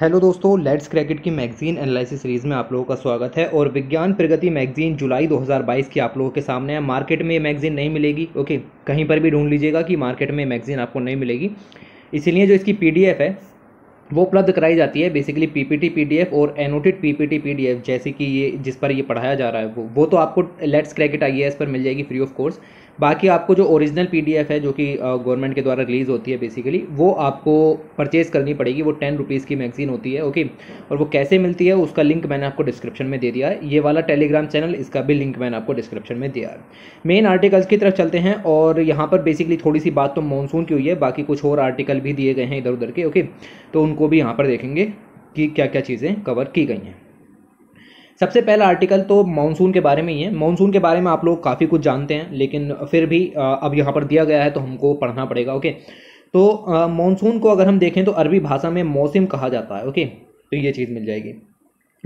Hello दोस्तों let's cricket की magazine analysis series में आप लोगों का स्वागत है और विज्ञान प्रगति मैगजीन जुलाई 2022 की आप लोगों के सामने है मार्केट में ये मैगजीन नहीं मिलेगी ओके कहीं पर भी ढूंढ लीजिएगा कि मार्केट में मैगजीन आपको नहीं मिलेगी इसीलिए जो इसकी पीडीएफ है वो उपलब्ध कराई जाती है बेसिकली पी पी और एनोटेड पी पी जैसे कि ये जिस पर ये पढ़ाया जा रहा है वो वो तो आपको लेट्स क्रिकेट आई पर मिल जाएगी फ्री ऑफ कॉस्ट बाकी आपको जो ओरिजिनल पीडीएफ है जो कि गवर्नमेंट के द्वारा रिलीज़ होती है बेसिकली वो आपको परचेज़ करनी पड़ेगी वो टेन रुपीज़ की मैगजीन होती है ओके और वो कैसे मिलती है उसका लिंक मैंने आपको डिस्क्रिप्शन में दे दिया है ये वाला टेलीग्राम चैनल इसका भी लिंक मैंने आपको डिस्क्रिप्शन में दिया है मेन आर्टिकल्स की तरफ चलते हैं और यहाँ पर बेसिकली थोड़ी सी बात तो मानसून की हुई है बाकी कुछ और आर्टिकल भी दिए गए हैं इधर उधर के ओके तो उनको भी यहाँ पर देखेंगे कि क्या क्या चीज़ें कवर की गई हैं सबसे पहला आर्टिकल तो मानसून के बारे में ही है मानसून के बारे में आप लोग काफ़ी कुछ जानते हैं लेकिन फिर भी अब यहाँ पर दिया गया है तो हमको पढ़ना पड़ेगा ओके तो मानसून को अगर हम देखें तो अरबी भाषा में मौसम कहा जाता है ओके तो ये चीज़ मिल जाएगी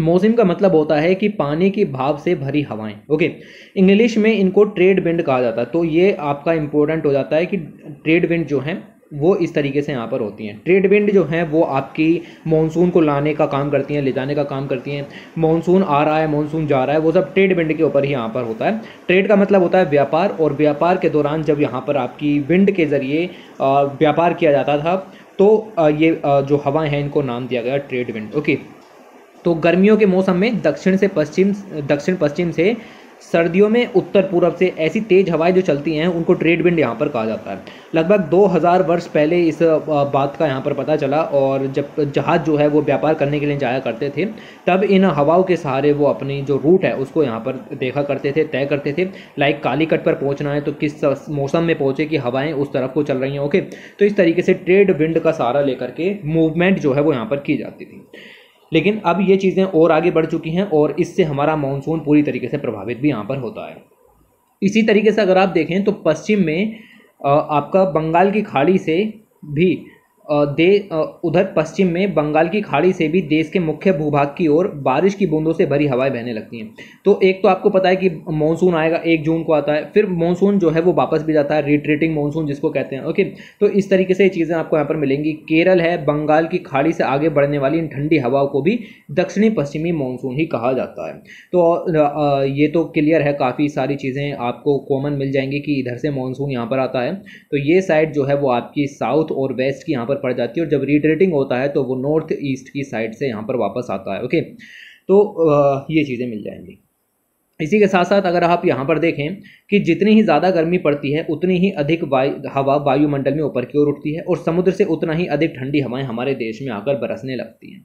मौसम का मतलब होता है कि पानी की भाव से भरी हवाएं ओके इंग्लिश में इनको ट्रेड विंड कहा जाता है तो ये आपका इंपॉर्टेंट हो जाता है कि ट्रेड विंड जो है वो इस तरीके से यहाँ पर होती हैं ट्रेड विंड जो हैं वो आपकी मानसून को लाने का काम करती हैं ले जाने का काम करती हैं मानसून आ रहा है मानसून जा रहा है वो सब ट्रेड विंड के ऊपर ही यहाँ पर होता है ट्रेड का मतलब होता है व्यापार और व्यापार के दौरान जब यहाँ पर आपकी विंड के ज़रिए व्यापार किया जाता था तो ये जो हवा हैं इनको नाम दिया गया ट्रेड विंड ओके तो गर्मियों के मौसम में दक्षिण से पश्चिम दक्षिण पश्चिम से सर्दियों में उत्तर पूर्व से ऐसी तेज़ हवाएं जो चलती हैं उनको ट्रेड विंड यहाँ पर कहा जाता है लगभग 2000 वर्ष पहले इस बात का यहाँ पर पता चला और जब जहाज़ जो है वो व्यापार करने के लिए जाया करते थे तब इन हवाओं के सहारे वो अपनी जो रूट है उसको यहाँ पर देखा करते थे तय करते थे लाइक कालीकट पर पहुँचना है तो किस मौसम में पहुँचे कि हवाएँ उस तरफ को चल रही हैं ओके तो इस तरीके से ट्रेड विंड का सहारा लेकर के मूवमेंट जो है वो यहाँ पर की जाती थी लेकिन अब ये चीज़ें और आगे बढ़ चुकी हैं और इससे हमारा मानसून पूरी तरीके से प्रभावित भी यहाँ पर होता है इसी तरीके से अगर आप देखें तो पश्चिम में आपका बंगाल की खाड़ी से भी दे उधर पश्चिम में बंगाल की खाड़ी से भी देश के मुख्य भूभाग की ओर बारिश की बूंदों से भरी हवाएं बहने लगती हैं तो एक तो आपको पता है कि मानसून आएगा एक जून को आता है फिर मानसून जो है वो वापस भी जाता है रिट्रीटिंग मानसून जिसको कहते हैं ओके तो इस तरीके से ये चीज़ें आपको यहाँ पर मिलेंगी केरल है बंगाल की खाड़ी से आगे बढ़ने वाली इन ठंडी हवाओं को भी दक्षिणी पश्चिमी मानसून ही कहा जाता है तो ये तो क्लियर है काफ़ी सारी चीज़ें आपको कॉमन मिल जाएंगी कि इधर से मानसून यहाँ पर आता है तो ये साइड जो है वो आपकी साउथ और वेस्ट की यहाँ पर पड़ जाती है और जब रीट्रेटिंग होता है तो वो नॉर्थ ईस्ट की साइड से यहाँ पर वापस आता है ओके तो ये चीज़ें मिल जाएंगी इसी के साथ साथ अगर आप यहाँ पर देखें कि जितनी ही ज़्यादा गर्मी पड़ती है उतनी ही अधिक वायु हवा वायुमंडल में ऊपर की ओर उठती है और समुद्र से उतना ही अधिक ठंडी हवाएं हमारे देश में आकर बरसने लगती हैं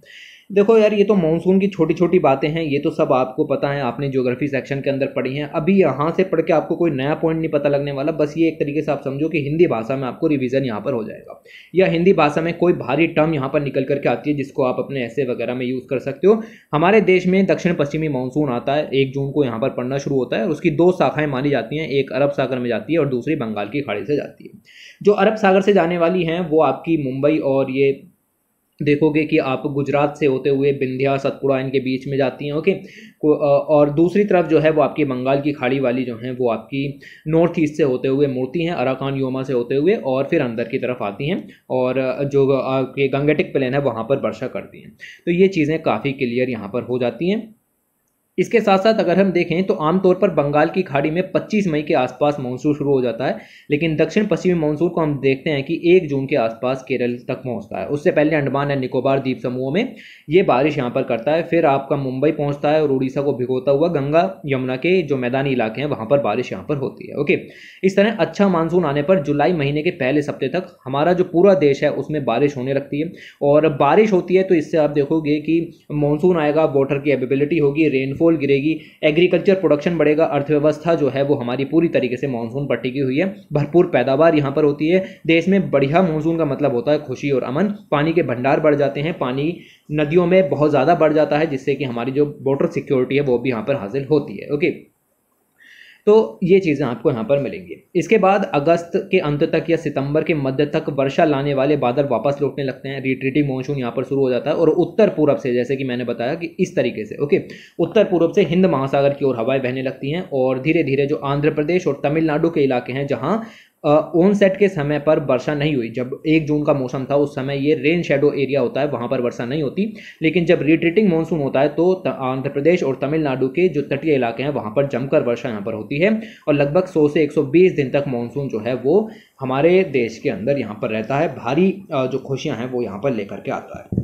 देखो यार ये तो मानसून की छोटी छोटी बातें हैं ये तो सब आपको पता है आपने ज्योग्राफी सेक्शन के अंदर पढ़ी हैं अभी यहाँ से पढ़ के आपको कोई नया पॉइंट नहीं पता लगने वाला बस ये एक तरीके से आप समझो कि हिंदी भाषा में आपको रिवीज़न यहाँ पर हो जाएगा या हिंदी भाषा में कोई भारी टर्म यहाँ पर निकल करके आती है जिसको आप अपने ऐसे वगैरह में यूज़ कर सकते हो हमारे देश में दक्षिण पश्चिमी मानसून आता है एक जून को यहाँ पर पढ़ना शुरू होता है उसकी दो शाखाएँ मानी जाती हैं एक अरब सागर में जाती है और दूसरी बंगाल की खाड़ी से जाती है जो अरब सागर से जाने वाली हैं वो आपकी मुंबई और ये देखोगे कि आप गुजरात से होते हुए बिंध्या सतपुड़ा इनके बीच में जाती हैं ओके और दूसरी तरफ जो है वो आपकी बंगाल की खाड़ी वाली जो है वो आपकी नॉर्थ ईस्ट से होते हुए मुड़ती हैं अराकान योमा से होते हुए और फिर अंदर की तरफ आती हैं और जो आपके गंगेटिक प्लेन है वहाँ पर वर्षा करती हैं तो ये चीज़ें काफ़ी क्लियर यहाँ पर हो जाती हैं इसके साथ साथ अगर हम देखें तो आमतौर पर बंगाल की खाड़ी में 25 मई के आसपास मानसून शुरू हो जाता है लेकिन दक्षिण पश्चिमी मानसून को हम देखते हैं कि 1 जून के आसपास केरल तक पहुंचता है उससे पहले अंडमान एंड निकोबार द्वीप समूहों में ये बारिश यहाँ पर करता है फिर आपका मुंबई पहुँचता है और उड़ीसा को भिगोता हुआ गंगा यमुना के जो मैदानी इलाके हैं वहाँ पर बारिश यहाँ पर होती है ओके इस तरह अच्छा मानसून आने पर जुलाई महीने के पहले सप्ते तक हमारा जो पूरा देश है उसमें बारिश होने लगती है और बारिश होती है तो इससे आप देखोगे कि मानसून आएगा वाटर की एवेबिलिटी होगी रेनफॉल रेनफॉल गिरेगी एग्रीकल्चर प्रोडक्शन बढ़ेगा अर्थव्यवस्था जो है वो हमारी पूरी तरीके से मानसून पर टिकी हुई है भरपूर पैदावार यहाँ पर होती है देश में बढ़िया मानसून का मतलब होता है खुशी और अमन पानी के भंडार बढ़ जाते हैं पानी नदियों में बहुत ज़्यादा बढ़ जाता है जिससे कि हमारी जो वोटर सिक्योरिटी है वो भी यहाँ पर हासिल होती है ओके तो ये चीज़ें आपको यहाँ पर मिलेंगी इसके बाद अगस्त के अंत तक या सितंबर के मध्य तक वर्षा लाने वाले बादल वापस लौटने लगते हैं रिट्रीटिंग मानसून यहाँ पर शुरू हो जाता है और उत्तर पूर्व से जैसे कि मैंने बताया कि इस तरीके से ओके उत्तर पूर्व से हिंद महासागर की ओर हवाएं बहने लगती हैं और धीरे धीरे जो आंध्र प्रदेश और तमिलनाडु के इलाके हैं जहाँ ऑन सेट के समय पर वर्षा नहीं हुई जब एक जून का मौसम था उस समय ये रेन शेडो एरिया होता है वहाँ पर वर्षा नहीं होती लेकिन जब रिट्रीटिंग मानसून होता है तो आंध्र प्रदेश और तमिलनाडु के जो तटीय इलाके हैं वहाँ पर जमकर वर्षा यहाँ पर होती है और लगभग सौ से 120 दिन तक मानसून जो है वो हमारे देश के अंदर यहाँ पर रहता है भारी जो खुशियाँ हैं वो यहाँ पर लेकर के आता है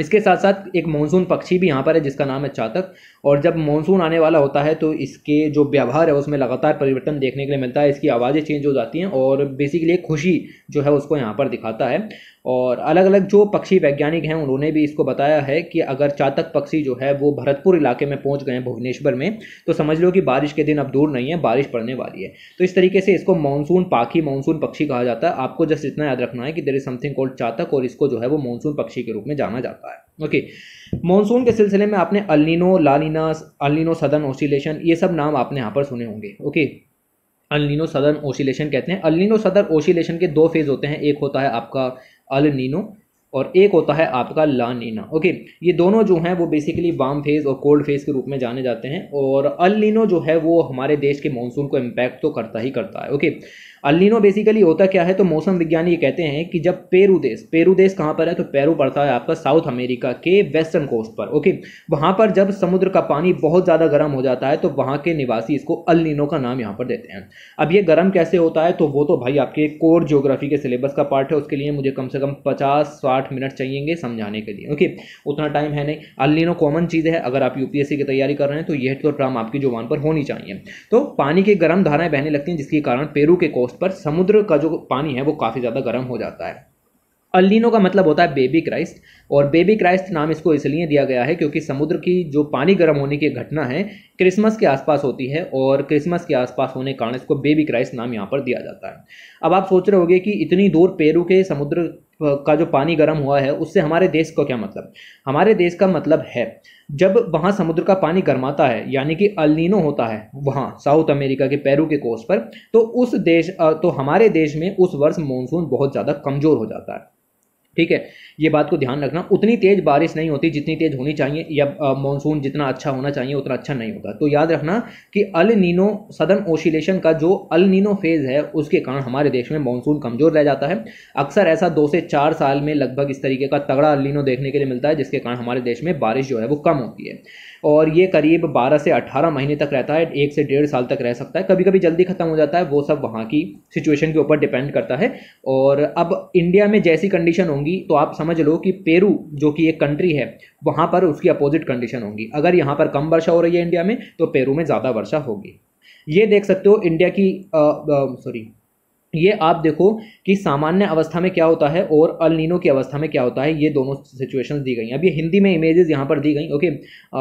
इसके साथ साथ एक मानसून पक्षी भी यहाँ पर है जिसका नाम है चातक और जब मानसून आने वाला होता है तो इसके जो व्यवहार है उसमें लगातार परिवर्तन देखने के लिए मिलता है इसकी आवाज़ें चेंज हो जाती हैं और बेसिकली खुशी जो है उसको यहाँ पर दिखाता है और अलग अलग जो पक्षी वैज्ञानिक हैं उन्होंने भी इसको बताया है कि अगर चातक पक्षी जो है वो भरतपुर इलाके में पहुंच गए भुवनेश्वर में तो समझ लो कि बारिश के दिन अब दूर नहीं है बारिश पड़ने वाली है तो इस तरीके से इसको मानसून पाखी मानसून पक्षी कहा जाता है आपको जस्ट इतना याद रखना है कि there is something called chatak और इसको जो है वो मानसून पक्षी के रूप में जाना जाता है ओके मानसून के सिलसिले में आपने El Niño La Niña El Niño southern oscillation ये सब नाम आपने यहाँ पर सुने होंगे ओके अलिनो सदन ऑसिलेशन कहते हैं अलिनो सदन ऑसिलेशन के दो फेज़ होते हैं एक होता है आपका अल नीनो और एक होता है आपका ला नीना ओके ये दोनों जो हैं वो बेसिकली वाम फेज़ और कोल्ड फेज़ के रूप में जाने जाते हैं और अल नीनो जो है वो हमारे देश के मानसून को इम्पैक्ट तो करता ही करता है ओके अलिनो बेसिकली होता क्या है तो मौसम विज्ञानी ये कहते हैं कि जब पेरू देश पेरू देश कहाँ पर है तो पेरू पड़ता है आपका साउथ अमेरिका के वेस्टर्न कोस्ट पर ओके वहाँ पर जब समुद्र का पानी बहुत ज़्यादा गर्म हो जाता है तो वहाँ के निवासी इसको अलिनो का नाम यहाँ पर देते हैं अब ये गर्म कैसे होता है तो वो तो भाई आपके कोर जियोग्राफी के सिलेबस का पार्ट है उसके लिए मुझे कम से कम पचास साठ मिनट चाहिएंगे समझाने के लिए ओके उतना टाइम है नहीं अलिनो कॉमन चीज़ है अगर आप यूपीएससी की तैयारी कर रहे हैं तो यह तो टर्म आपकी जुबान पर होनी चाहिए तो पानी की गर्म धाराएं बहने लगती हैं जिसके कारण पेरू के कोस्ट कोस्ट पर समुद्र का जो पानी है वो काफ़ी ज़्यादा गर्म हो जाता है अलिनो का मतलब होता है बेबी क्राइस्ट और बेबी क्राइस्ट नाम इसको इसलिए दिया गया है क्योंकि समुद्र की जो पानी गर्म होने की घटना है क्रिसमस के आसपास होती है और क्रिसमस के आसपास होने के कारण इसको बेबी क्राइस्ट नाम यहाँ पर दिया जाता है अब आप सोच रहे होगे कि इतनी दूर पेरू के समुद्र का जो पानी गर्म हुआ है उससे हमारे देश का क्या मतलब हमारे देश का मतलब है जब वहाँ समुद्र का पानी गर्माता है यानी कि अलिनो होता है वहाँ साउथ अमेरिका के पेरू के कोस पर तो उस देश तो हमारे देश में उस वर्ष मानसून बहुत ज़्यादा कमज़ोर हो जाता है ठीक है ये बात को ध्यान रखना उतनी तेज़ बारिश नहीं होती जितनी तेज़ होनी चाहिए या मानसून जितना अच्छा होना चाहिए उतना अच्छा नहीं होता तो याद रखना कि अल नीनो सदन ओशिलेशन का जो अल नीनो फेज़ है उसके कारण हमारे देश में मानसून कमज़ोर रह जाता है अक्सर ऐसा दो से चार साल में लगभग इस तरीके का तगड़ा अल नीनो देखने के लिए मिलता है जिसके कारण हमारे देश में बारिश जो है वो कम होती है और ये करीब 12 से 18 महीने तक रहता है एक से डेढ़ साल तक रह सकता है कभी कभी जल्दी ख़त्म हो जाता है वो सब वहाँ की सिचुएशन के ऊपर डिपेंड करता है और अब इंडिया में जैसी कंडीशन होंगी तो आप समझ लो कि पेरू जो कि एक कंट्री है वहाँ पर उसकी अपोजिट कंडीशन होगी अगर यहाँ पर कम वर्षा हो रही है इंडिया में तो पेरू में ज़्यादा वर्षा होगी ये देख सकते हो इंडिया की सॉरी ये आप देखो कि सामान्य अवस्था में क्या होता है और अल की अवस्था में क्या होता है ये दोनों सिचुएशंस दी गई हैं अब ये हिंदी में इमेजेस यहाँ पर दी गई ओके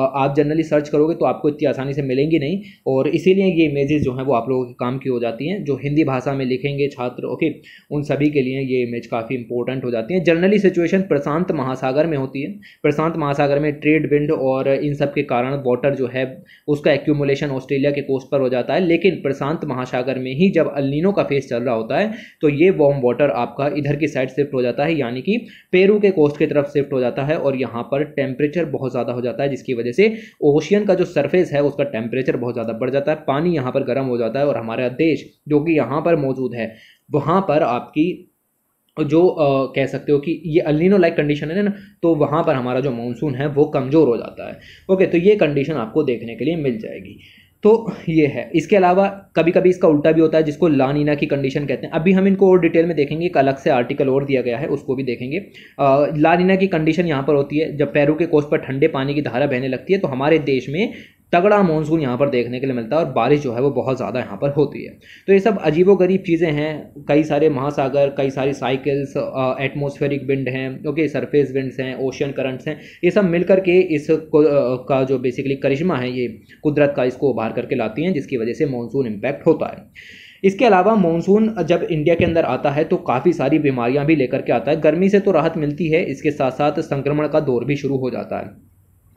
आप जनरली सर्च करोगे तो आपको इतनी आसानी से मिलेंगी नहीं और इसीलिए ये इमेजेस जो हैं वो आप लोगों के काम की हो जाती हैं जो हिंदी भाषा में लिखेंगे छात्र ओके उन सभी के लिए ये इमेज काफ़ी इंपॉर्टेंट हो जाती है जनरली सिचुएशन प्रशांत महासागर में होती है प्रशांत महासागर में ट्रेड विंड और इन सब के कारण वाटर जो है उसका एक्यूमुलेशन ऑस्ट्रेलिया के कोस्ट पर हो जाता है लेकिन प्रशांत महासागर में ही जब अलिनो का फेस चल रहा होता है तो ये वार्म वाटर आपका इधर की साइड शिफ्ट हो जाता है यानी कि पेरू के कोस्ट की तरफ शिफ्ट हो जाता है और यहाँ पर टेम्परेचर बहुत ज़्यादा हो जाता है जिसकी वजह से ओशियन का जो सर्फेस है उसका टेम्परेचर बहुत ज़्यादा बढ़ जाता है पानी यहाँ पर गर्म हो जाता है और हमारा देश जो कि यहाँ पर मौजूद है वहाँ पर आपकी जो आ, कह सकते हो कि ये अलिनो लाइक कंडीशन है ना तो वहाँ पर हमारा जो मानसून है वो कमज़ोर हो जाता है ओके तो ये कंडीशन आपको देखने के लिए मिल जाएगी तो ये है इसके अलावा कभी कभी इसका उल्टा भी होता है जिसको लानीना की कंडीशन कहते हैं अभी हम इनको और डिटेल में देखेंगे एक अलग से आर्टिकल और दिया गया है उसको भी देखेंगे लानीना की कंडीशन यहाँ पर होती है जब पैरों के कोस पर ठंडे पानी की धारा बहने लगती है तो हमारे देश में तगड़ा मानसून यहाँ पर देखने के लिए मिलता है और बारिश जो है वो बहुत ज़्यादा यहाँ पर होती है तो ये सब अजीबो गरीब चीज़ें हैं कई सारे महासागर कई सारी साइकिल्स एटमोसफेरिक विंड हैं ओके सरफेस विंड्स हैं ओशन करंट्स हैं ये सब मिल करके इस का जो बेसिकली करिश्मा है ये कुदरत का इसको उभार करके लाती हैं जिसकी वजह से मानसून इम्पैक्ट होता है इसके अलावा मानसून जब इंडिया के अंदर आता है तो काफ़ी सारी बीमारियां भी लेकर के आता है गर्मी से तो राहत मिलती है इसके साथ साथ संक्रमण का दौर भी शुरू हो जाता है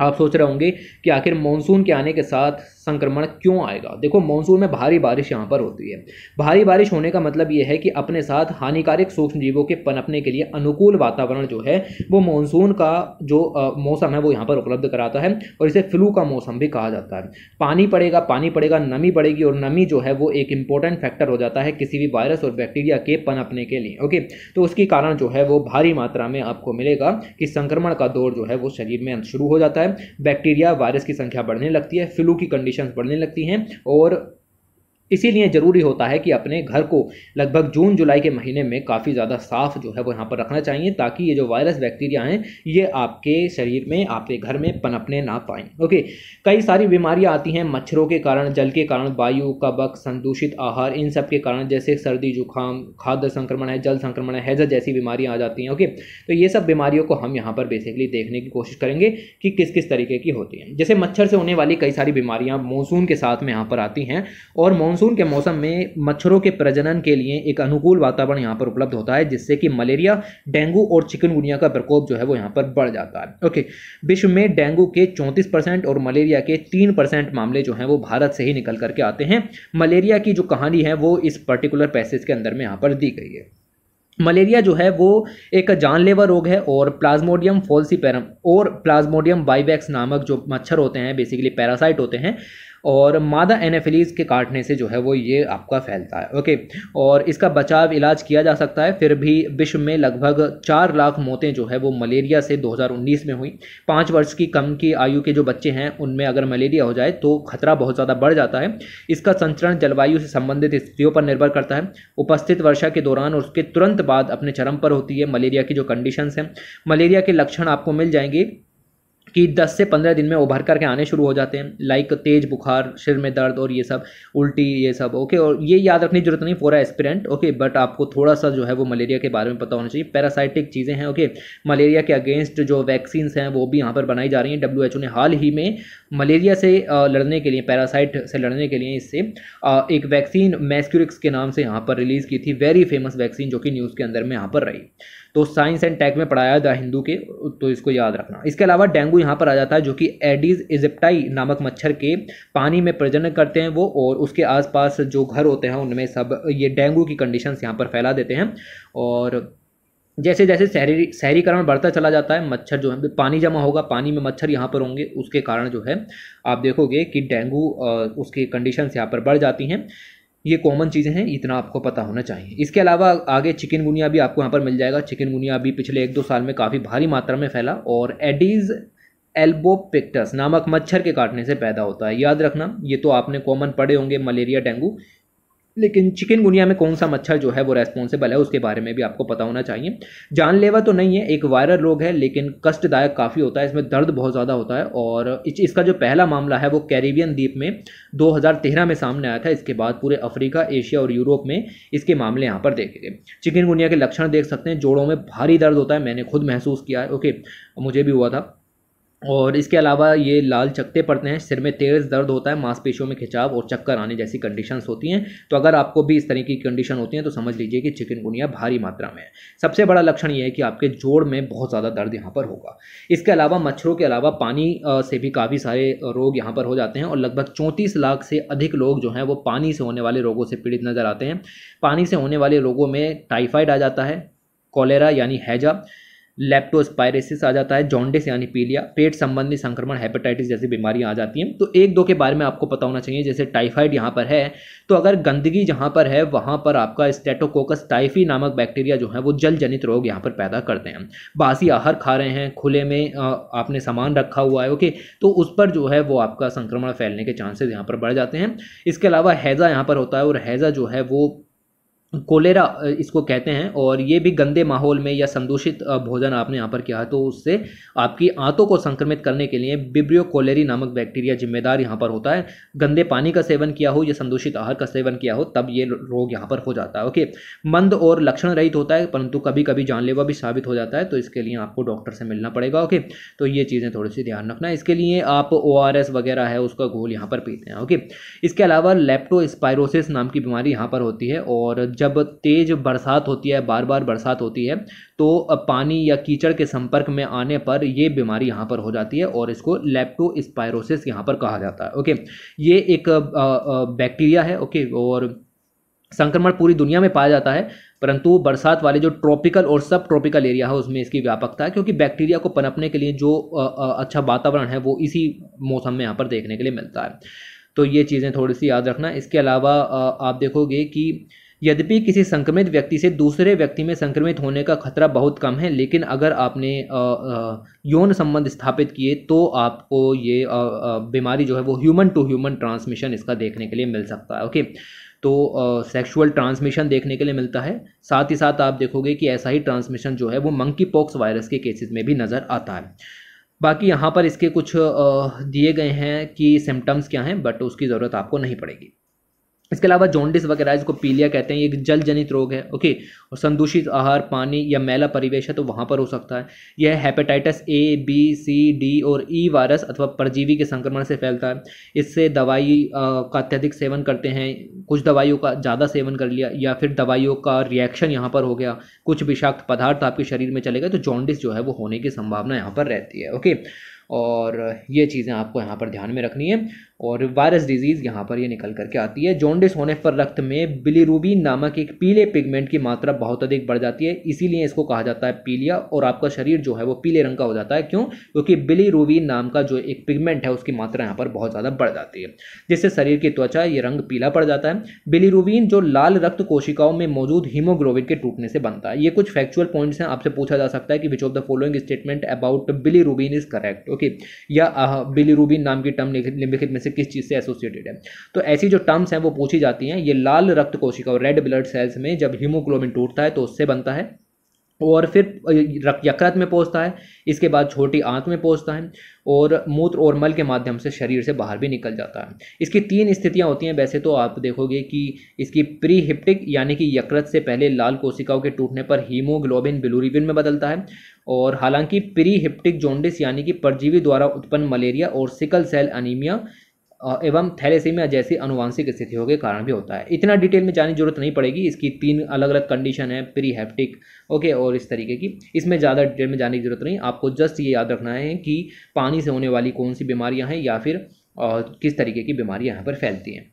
आप सोच रहे होंगे कि आखिर मानसून के आने के साथ संक्रमण क्यों आएगा देखो मानसून में भारी बारिश यहाँ पर होती है भारी बारिश होने का मतलब यह है कि अपने साथ हानिकारक सूक्ष्म जीवों के पनपने के लिए अनुकूल वातावरण जो है वो मानसून का जो मौसम है वो यहाँ पर उपलब्ध कराता है और इसे फ्लू का मौसम भी कहा जाता है पानी पड़ेगा पानी पड़ेगा नमी पड़ेगी और नमी जो है वो एक इंपॉर्टेंट फैक्टर हो जाता है किसी भी वायरस और बैक्टीरिया के पनपने के लिए ओके तो उसके कारण जो है वो भारी मात्रा में आपको मिलेगा कि संक्रमण का दौर जो है वो शरीर में शुरू हो जाता है बैक्टीरिया वायरस की संख्या बढ़ने लगती है फ्लू की कंडीशन कंडीशंस बढ़ने लगती हैं और इसीलिए ज़रूरी होता है कि अपने घर को लगभग जून जुलाई के महीने में काफ़ी ज़्यादा साफ जो है वो यहाँ पर रखना चाहिए ताकि ये जो वायरस बैक्टीरिया हैं ये आपके शरीर में आपके घर में पनपने ना पाएँ ओके कई सारी बीमारियाँ आती हैं मच्छरों के कारण जल के कारण वायु कबक संदूषित आहार इन सब के कारण जैसे सर्दी जुकाम खाद्य संक्रमण है जल संक्रमण है हैजा जैसी बीमारियाँ आ जाती हैं ओके तो ये सब बीमारियों को हम यहाँ पर बेसिकली देखने की कोशिश करेंगे कि किस किस तरीके की होती हैं जैसे मच्छर से होने वाली कई सारी बीमारियाँ मानसून के साथ में यहाँ पर आती हैं और मानसून के मौसम में मच्छरों के प्रजनन के लिए एक अनुकूल वातावरण यहाँ पर उपलब्ध होता है जिससे कि मलेरिया डेंगू और चिकनगुनिया का प्रकोप जो है वो यहाँ पर बढ़ जाता है ओके विश्व में डेंगू के चौंतीस परसेंट और मलेरिया के तीन परसेंट मामले जो हैं वो भारत से ही निकल करके आते हैं मलेरिया की जो कहानी है वो इस पर्टिकुलर पैसेज के अंदर में यहाँ पर दी गई है मलेरिया जो है वो एक जानलेवा रोग है और प्लाज्मोडियम फॉल्सी पैरम और प्लाज्मोडियम बाइबैक्स नामक जो मच्छर होते हैं बेसिकली पैरासाइट होते हैं और मादा एनाफिलीज के काटने से जो है वो ये आपका फैलता है ओके और इसका बचाव इलाज किया जा सकता है फिर भी विश्व में लगभग चार लाख मौतें जो है वो मलेरिया से 2019 में हुई पाँच वर्ष की कम की आयु के जो बच्चे हैं उनमें अगर मलेरिया हो जाए तो खतरा बहुत ज़्यादा बढ़ जाता है इसका संचरण जलवायु से संबंधित स्थितियों पर निर्भर करता है उपस्थित वर्षा के दौरान और उसके तुरंत बाद अपने चरम पर होती है मलेरिया की जो कंडीशंस हैं मलेरिया के लक्षण आपको मिल जाएंगे कि 10 से 15 दिन में उभर करके आने शुरू हो जाते हैं लाइक तेज बुखार सिर में दर्द और ये सब उल्टी ये सब ओके और ये याद रखने की जरूरत नहीं फोरा एस्पिरेंट ओके बट आपको थोड़ा सा जो है वो मलेरिया के बारे में पता होना चाहिए पैरासाइटिक चीज़ें हैं ओके मलेरिया के अगेंस्ट जो वैक्सीन हैं वो भी यहाँ पर बनाई जा रही हैं डब्ल्यू ने हाल ही में मलेरिया से लड़ने के लिए पैरासाइट से लड़ने के लिए इससे एक वैक्सीन मैस्क्यूरिक्स के नाम से यहाँ पर रिलीज़ की थी वेरी फेमस वैक्सीन जो कि न्यूज़ के अंदर में यहाँ पर रही तो साइंस एंड टेक में पढ़ाया द हिंदू के तो इसको याद रखना इसके अलावा डेंगू यहाँ पर आ जाता है जो कि एडीज इजिप्टाई नामक मच्छर के पानी में प्रजनन करते हैं वो और उसके आसपास जो घर होते हैं उनमें सब ये डेंगू की कंडीशंस यहाँ पर फैला देते हैं और जैसे जैसे शहरी शहरीकरण बढ़ता चला जाता है मच्छर जो है पानी जमा होगा पानी में मच्छर यहाँ पर होंगे उसके कारण जो है आप देखोगे कि डेंगू उसकी कंडीशंस यहाँ पर बढ़ जाती हैं ये कॉमन चीज़ें हैं इतना आपको पता होना चाहिए इसके अलावा आगे चिकन गुनिया भी आपको यहाँ पर मिल जाएगा चिकन गुनिया भी पिछले एक दो साल में काफ़ी भारी मात्रा में फैला और एडीज़ एल्बोपिक्टस नामक मच्छर के काटने से पैदा होता है याद रखना ये तो आपने कॉमन पढ़े होंगे मलेरिया डेंगू लेकिन चिकन गुनिया में कौन सा मच्छर जो है वो रेस्पॉन्सिबल है उसके बारे में भी आपको पता होना चाहिए जानलेवा तो नहीं है एक वायरल रोग है लेकिन कष्टदायक काफ़ी होता है इसमें दर्द बहुत ज़्यादा होता है और इस, इसका जो पहला मामला है वो कैरेबियन द्वीप में 2013 में सामने आया था इसके बाद पूरे अफ्रीका एशिया और यूरोप में इसके मामले यहाँ पर देखे गए चिकन गुनिया के लक्षण देख सकते हैं जोड़ों में भारी दर्द होता है मैंने खुद महसूस किया है ओके मुझे भी हुआ था और इसके अलावा ये लाल चकते पड़ते हैं सिर में तेज दर्द होता है मांसपेशियों में खिंचाव और चक्कर आने जैसी कंडीशंस होती हैं तो अगर आपको भी इस तरह की कंडीशन होती है तो समझ लीजिए कि चिकनगुनिया भारी मात्रा में है सबसे बड़ा लक्षण ये है कि आपके जोड़ में बहुत ज़्यादा दर्द यहाँ पर होगा इसके अलावा मच्छरों के अलावा पानी से भी काफ़ी सारे रोग यहाँ पर हो जाते हैं और लगभग चौंतीस लाख से अधिक लोग जो हैं वो पानी से होने वाले रोगों से पीड़ित नज़र आते हैं पानी से होने वाले रोगों में टाइफाइड आ जाता है कॉलेरा यानी हैजा लेप्टोस्पायरेसिस आ जाता है जॉन्डिस यानी पीलिया पेट संबंधी संक्रमण हेपेटाइटिस जैसी बीमारियां आ जाती हैं तो एक दो के बारे में आपको पता होना चाहिए जैसे टाइफाइड यहाँ पर है तो अगर गंदगी जहाँ पर है वहाँ पर आपका स्टेटोकोकस टाइफी नामक बैक्टीरिया जो है वो जल जनित रोग यहाँ पर पैदा करते हैं बासी आहार खा रहे हैं खुले में आपने सामान रखा हुआ है ओके तो उस पर जो है वो आपका संक्रमण फैलने के चांसेज यहाँ पर बढ़ जाते हैं इसके अलावा हैज़ा यहाँ पर होता है और हैज़ा जो है वो कोलेरा इसको कहते हैं और ये भी गंदे माहौल में या संदूषित भोजन आपने यहाँ पर किया है तो उससे आपकी आंतों को संक्रमित करने के लिए बिब्रियो कोलेरी नामक बैक्टीरिया जिम्मेदार यहाँ पर होता है गंदे पानी का सेवन किया हो या संदूषित आहार का सेवन किया हो तब ये रोग यहाँ पर हो जाता है ओके मंद और लक्षण रहित होता है परंतु कभी कभी जानलेवा भी साबित हो जाता है तो इसके लिए आपको डॉक्टर से मिलना पड़ेगा ओके तो ये चीज़ें थोड़ी सी ध्यान रखना इसके लिए आप ओ वगैरह है उसका घोल यहाँ पर पीते हैं ओके इसके अलावा लेप्टोस्पायरोसिस नाम की बीमारी यहाँ पर होती है और जब तेज़ बरसात होती है बार बार बरसात होती है तो पानी या कीचड़ के संपर्क में आने पर ये बीमारी यहाँ पर हो जाती है और इसको लेप्टो स्पायरोसिस यहाँ पर कहा जाता है ओके ये एक बैक्टीरिया है ओके और संक्रमण पूरी दुनिया में पाया जाता है परंतु बरसात वाले जो ट्रॉपिकल और सब ट्रॉपिकल एरिया है उसमें इसकी व्यापकता है क्योंकि बैक्टीरिया को पनपने के लिए जो अच्छा वातावरण है वो इसी मौसम में यहाँ पर देखने के लिए मिलता है तो ये चीज़ें थोड़ी सी याद रखना इसके अलावा आप देखोगे कि यद्यपि किसी संक्रमित व्यक्ति से दूसरे व्यक्ति में संक्रमित होने का खतरा बहुत कम है लेकिन अगर आपने यौन संबंध स्थापित किए तो आपको ये बीमारी जो है वो ह्यूमन टू ह्यूमन ट्रांसमिशन इसका देखने के लिए मिल सकता है ओके तो सेक्सुअल ट्रांसमिशन देखने के लिए मिलता है साथ ही साथ आप देखोगे कि ऐसा ही ट्रांसमिशन जो है वो मंकी पॉक्स वायरस के केसेस में भी नज़र आता है बाकी यहाँ पर इसके कुछ दिए गए हैं कि सिम्टम्स क्या हैं बट उसकी ज़रूरत आपको नहीं पड़ेगी इसके अलावा जोंडिस वगैरह इसको पीलिया कहते हैं ये जल जनित रोग है ओके और संदूषित आहार पानी या मैला परिवेश है तो वहाँ पर हो सकता है यह hepatitis A B C D और ई e वायरस अथवा परजीवी के संक्रमण से फैलता है इससे दवाई का अत्यधिक सेवन करते हैं कुछ दवाइयों का ज़्यादा सेवन कर लिया या फिर दवाइयों का रिएक्शन यहाँ पर हो गया कुछ विषाक्त पदार्थ आपके शरीर में चले गए तो जॉन्डिस जो है वो होने की संभावना यहाँ पर रहती है ओके और ये चीज़ें आपको यहाँ पर ध्यान में रखनी है और वायरस डिजीज़ यहाँ पर ये निकल करके आती है जॉन्डिस होने पर रक्त में बिलीरूबी नामक एक पीले पिगमेंट की मात्रा बहुत अधिक बढ़ जाती है इसीलिए इसको कहा जाता है पीलिया और आपका शरीर जो है वो पीले रंग का हो जाता है क्यों क्योंकि बिलीरूबी नाम का जो एक पिगमेंट है उसकी मात्रा यहाँ पर बहुत ज़्यादा बढ़ जाती है जिससे शरीर की त्वचा ये रंग पीला पड़ जाता है बिलीरूबीन जो लाल रक्त कोशिकाओं में मौजूद हीमोग्लोबिन के टूटने से बनता है ये कुछ फैक्चुअल पॉइंट्स हैं आपसे पूछा जा सकता है कि which of the following statement about bilirubin is correct okay या बिलीरूबीन नाम की टर्म निम्नलिखित में से किस चीज़ से एसोसिएटेड है तो ऐसी जो टर्म्स हैं वो पूछी जाती हैं ये लाल रक्त कोशिका और रेड ब्लड सेल्स में जब हीमोग्लोबिन टूटता है तो उससे बनता है और फिर यकृत में पहुंचता है इसके बाद छोटी आंत में पहुंचता है और मूत्र और मल के माध्यम से शरीर से बाहर भी निकल जाता है इसकी तीन स्थितियां होती हैं वैसे तो आप देखोगे कि इसकी प्री हिप्टिक यानी कि यकृत से पहले लाल कोशिकाओं के टूटने पर हीमोग्लोबिन बिलूरिबिन में बदलता है और हालांकि प्री हिप्टिक जोंडिस यानी कि परजीवी द्वारा उत्पन्न मलेरिया और सिकल सेल अनिमिया एवं थैलेसीमिया जैसी अनुवांशिक स्थितियों के कारण भी होता है इतना डिटेल में जाने की जरूरत नहीं पड़ेगी इसकी तीन अलग अलग कंडीशन है प्रीहैप्टिक ओके और इस तरीके की इसमें ज़्यादा डिटेल में जाने की जरूरत नहीं आपको जस्ट ये याद रखना है कि पानी से होने वाली कौन सी बीमारियाँ हैं या फिर किस तरीके की बीमारियाँ यहाँ पर फैलती हैं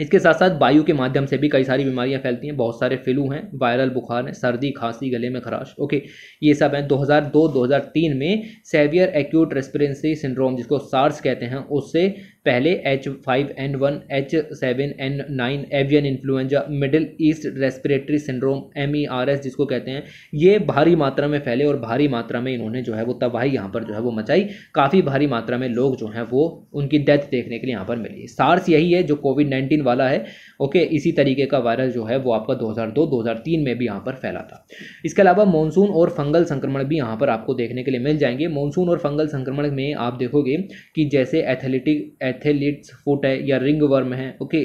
इसके साथ साथ वायु के माध्यम से भी कई सारी बीमारियां फैलती हैं बहुत सारे फ्लू हैं वायरल बुखार हैं सर्दी खांसी गले में खराश ओके ये सब हैं 2002-2003 में सेवियर एक्यूट रेस्पिरेंसी सिंड्रोम जिसको सार्स कहते हैं उससे पहले H five N one H seven N nine avian influenza Middle East respiratory syndrome M E R S जिसको कहते हैं ये भारी मात्रा में फैले और भारी मात्रा में इन्होंने जो है वो तबाही यहाँ पर जो है वो मचाई काफ़ी भारी मात्रा में लोग जो हैं वो उनकी डेथ देखने के लिए यहाँ पर मिली सार्स यही है जो कोविड नाइन्टीन वाला है ओके इसी तरीके का वायरस जो है वो आपका दो दो दो हज़ार हज़ार तीन में भी यहाँ पर फैला था इसके अलावा मानसून और फंगल संक्रमण भी यहाँ पर आपको देखने के लिए मिल जाएंगे मानसून और फंगल संक्रमण में आप देखोगे कि जैसे एथलेटिक एथेलिट्स फुट है या रिंग वर्म है ओके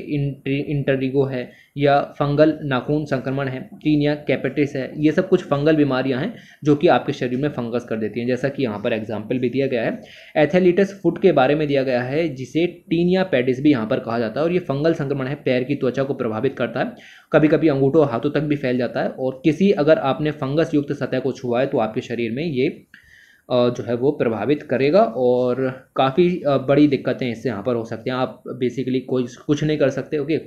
इंटरिगो है या फंगल नाखून संक्रमण है टीनिया या कैपेटिस है ये सब कुछ फंगल बीमारियां हैं जो कि आपके शरीर में फंगस कर देती हैं जैसा कि यहाँ पर एग्जाम्पल भी दिया गया है एथेलिटस फुट के बारे में दिया गया है जिसे टीन या भी यहाँ पर कहा जाता है और ये फंगल संक्रमण है पैर की त्वचा को प्रभावित करता है कभी कभी अंगूठों हाथों तक भी फैल जाता है और किसी अगर आपने फंगस युक्त सतह को छुआ है तो आपके शरीर में ये जो है वो प्रभावित करेगा और काफ़ी बड़ी दिक्कतें इससे यहाँ पर हो सकती हैं आप बेसिकली कोई कुछ नहीं कर सकते ओके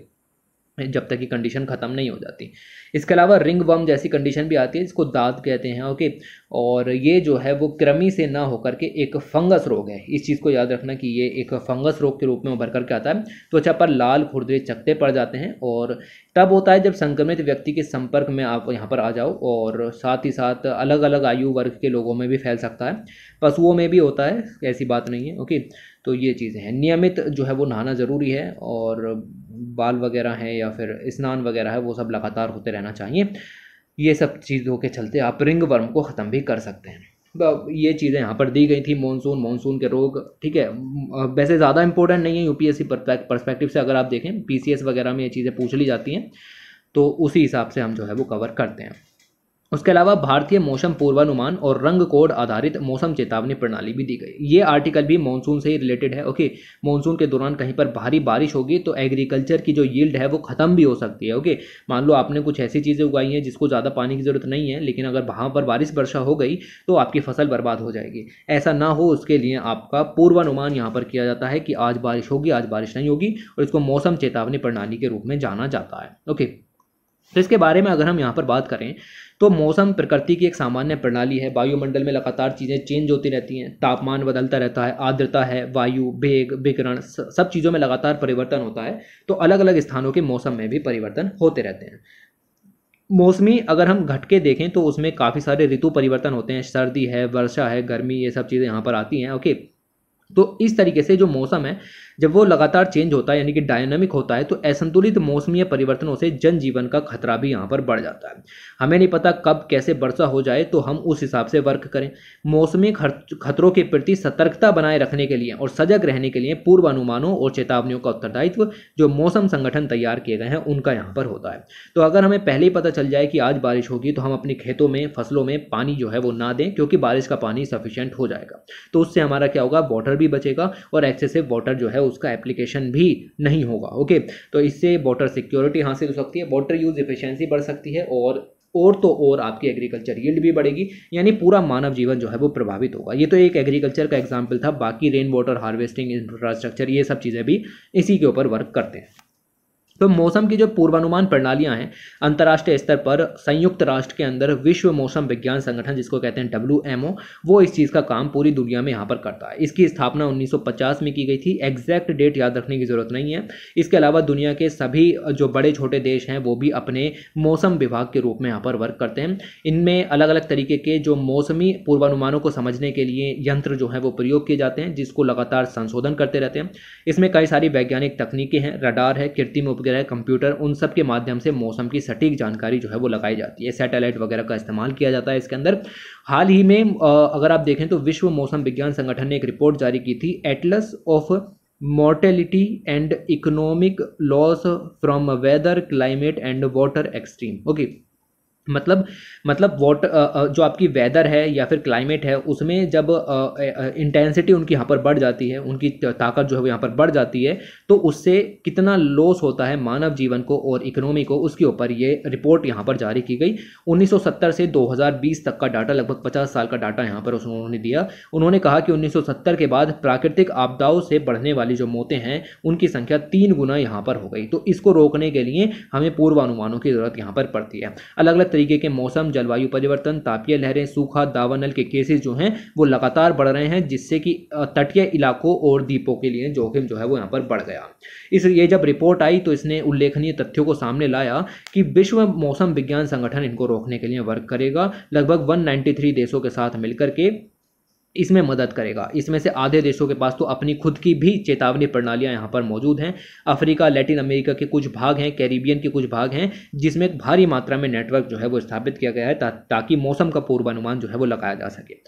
जब तक कि कंडीशन ख़त्म नहीं हो जाती इसके अलावा रिंग वर्म जैसी कंडीशन भी आती है जिसको दाद कहते हैं ओके और ये जो है वो क्रमी से ना होकर के एक फंगस रोग है इस चीज़ को याद रखना कि ये एक फंगस रोग के रूप में उभर करके आता है त्वचा तो अच्छा, पर लाल खुरदरे चकते पड़ जाते हैं और तब होता है जब संक्रमित व्यक्ति के संपर्क में आप यहाँ पर आ जाओ और साथ ही साथ अलग अलग आयु वर्ग के लोगों में भी फैल सकता है पशुओं में भी होता है ऐसी बात नहीं है ओके तो ये चीज़ें हैं नियमित जो है वो नहाना ज़रूरी है और बाल वगैरह हैं या फिर स्नान वगैरह है वो सब लगातार होते रहना चाहिए ये सब चीज़ों के चलते आप रिंग वर्म को ख़त्म भी कर सकते हैं ये चीज़ें यहाँ पर दी गई थी मॉनसून मॉनसून के रोग ठीक है वैसे ज़्यादा इंपॉर्टेंट नहीं है यू सी परस्पेक्टिव से अगर आप देखें एस वगैरह में ये चीज़ें पूछ ली जाती हैं तो उसी हिसाब से हम जो है वो कवर करते हैं उसके अलावा भारतीय मौसम पूर्वानुमान और रंग कोड आधारित मौसम चेतावनी प्रणाली भी दी गई ये आर्टिकल भी मानसून से ही रिलेटेड है ओके मानसून के दौरान कहीं पर भारी बारिश होगी तो एग्रीकल्चर की जो यील्ड है वो खत्म भी हो सकती है ओके मान लो आपने कुछ ऐसी चीज़ें उगाई हैं जिसको ज़्यादा पानी की ज़रूरत नहीं है लेकिन अगर वहाँ पर बारिश वर्षा हो गई तो आपकी फसल बर्बाद हो जाएगी ऐसा ना हो उसके लिए आपका पूर्वानुमान यहाँ पर किया जाता है कि आज बारिश होगी आज बारिश नहीं होगी और इसको मौसम चेतावनी प्रणाली के रूप में जाना जाता है ओके तो इसके बारे में अगर हम यहाँ पर बात करें तो मौसम प्रकृति की एक सामान्य प्रणाली है वायुमंडल में लगातार चीज़ें चेंज होती रहती हैं तापमान बदलता रहता है आर्द्रता है वायु वेग विकरण सब चीज़ों में लगातार परिवर्तन होता है तो अलग अलग स्थानों के मौसम में भी परिवर्तन होते रहते हैं मौसमी अगर हम घटके देखें तो उसमें काफ़ी सारे ऋतु परिवर्तन होते हैं सर्दी है वर्षा है गर्मी ये सब चीज़ें यहाँ पर आती हैं ओके तो इस तरीके से जो मौसम है जब वो लगातार चेंज होता है यानी कि डायनामिक होता है तो असंतुलित मौसमीय परिवर्तनों से जनजीवन का खतरा भी यहाँ पर बढ़ जाता है हमें नहीं पता कब कैसे वर्षा हो जाए तो हम उस हिसाब से वर्क करें मौसमी खतरों के प्रति सतर्कता बनाए रखने के लिए और सजग रहने के लिए पूर्वानुमानों और चेतावनियों का उत्तरदायित्व जो मौसम संगठन तैयार किए गए हैं उनका यहाँ पर होता है तो अगर हमें पहले ही पता चल जाए कि आज बारिश होगी तो हम अपने खेतों में फसलों में पानी जो है वो ना दें क्योंकि बारिश का पानी सफिशियंट हो जाएगा तो उससे हमारा क्या होगा वाटर भी बचेगा और एक्सेसिव वाटर जो है उसका एप्लीकेशन भी नहीं होगा ओके तो इससे वाटर सिक्योरिटी हासिल हो सकती है वाटर यूज इफिशेंसी बढ़ सकती है और और तो और आपकी एग्रीकल्चर यील्ड भी बढ़ेगी यानी पूरा मानव जीवन जो है वो प्रभावित होगा ये तो एक एग्रीकल्चर का एग्जाम्पल था बाकी रेन वाटर हार्वेस्टिंग इंफ्रास्ट्रक्चर ये सब चीज़ें भी इसी के ऊपर वर्क करते हैं तो मौसम की जो पूर्वानुमान प्रणालियां हैं अंतर्राष्ट्रीय स्तर पर संयुक्त राष्ट्र के अंदर विश्व मौसम विज्ञान संगठन जिसको कहते हैं डब्ल्यू वो इस चीज़ का काम पूरी दुनिया में यहाँ पर करता है इसकी स्थापना 1950 में की गई थी एग्जैक्ट डेट याद रखने की ज़रूरत नहीं है इसके अलावा दुनिया के सभी जो बड़े छोटे देश हैं वो भी अपने मौसम विभाग के रूप में यहाँ पर वर्क करते हैं इनमें अलग अलग तरीके के जो मौसमी पूर्वानुमानों को समझने के लिए यंत्र जो है वो प्रयोग किए जाते हैं जिसको लगातार संशोधन करते रहते हैं इसमें कई सारी वैज्ञानिक तकनीकें हैं रडार है कृत्रिम उपग्रह वगैरह कंप्यूटर उन सब के माध्यम से मौसम की सटीक जानकारी जो है वो लगाई जाती है सैटेलाइट वगैरह का इस्तेमाल किया जाता है इसके अंदर हाल ही में अगर आप देखें तो विश्व मौसम विज्ञान संगठन ने एक रिपोर्ट जारी की थी atlas of mortality and economic loss from weather climate and water extreme okay मतलब मतलब वाटर जो आपकी वेदर है या फिर क्लाइमेट है उसमें जब इंटेंसिटी उनकी यहाँ पर बढ़ जाती है उनकी ताकत जो है वो यहाँ पर बढ़ जाती है तो उससे कितना लॉस होता है मानव जीवन को और इकोनॉमी को उसके ऊपर ये रिपोर्ट यहाँ पर जारी की गई 1970 से 2020 तक का डाटा लगभग 50 साल का डाटा यहाँ पर उन्होंने दिया उन्होंने कहा कि उन्नीस के बाद प्राकृतिक आपदाओं से बढ़ने वाली जो मौतें हैं उनकी संख्या तीन गुना यहाँ पर हो गई तो इसको रोकने के लिए हमें पूर्वानुमानों की ज़रूरत यहाँ पर पड़ती है अलग अलग तरीके के मौसम जलवायु परिवर्तन तापीय लहरें सूखा दावानल के केसेस जो हैं वो लगातार बढ़ रहे हैं जिससे कि तटीय इलाकों और द्वीपों के लिए जोखिम जो है वो यहाँ पर बढ़ गया इस ये जब रिपोर्ट आई तो इसने उल्लेखनीय तथ्यों को सामने लाया कि विश्व मौसम विज्ञान संगठन इनको रोकने के लिए वर्क करेगा लगभग 193 देशों के साथ मिलकर के इसमें मदद करेगा इसमें से आधे देशों के पास तो अपनी खुद की भी चेतावनी प्रणालियां यहाँ पर मौजूद हैं अफ्रीका लैटिन अमेरिका के कुछ भाग हैं कैरिबियन के कुछ भाग हैं जिसमें भारी मात्रा में नेटवर्क जो है वो स्थापित किया गया है ता, ताकि मौसम का पूर्वानुमान जो है वो लगाया जा सके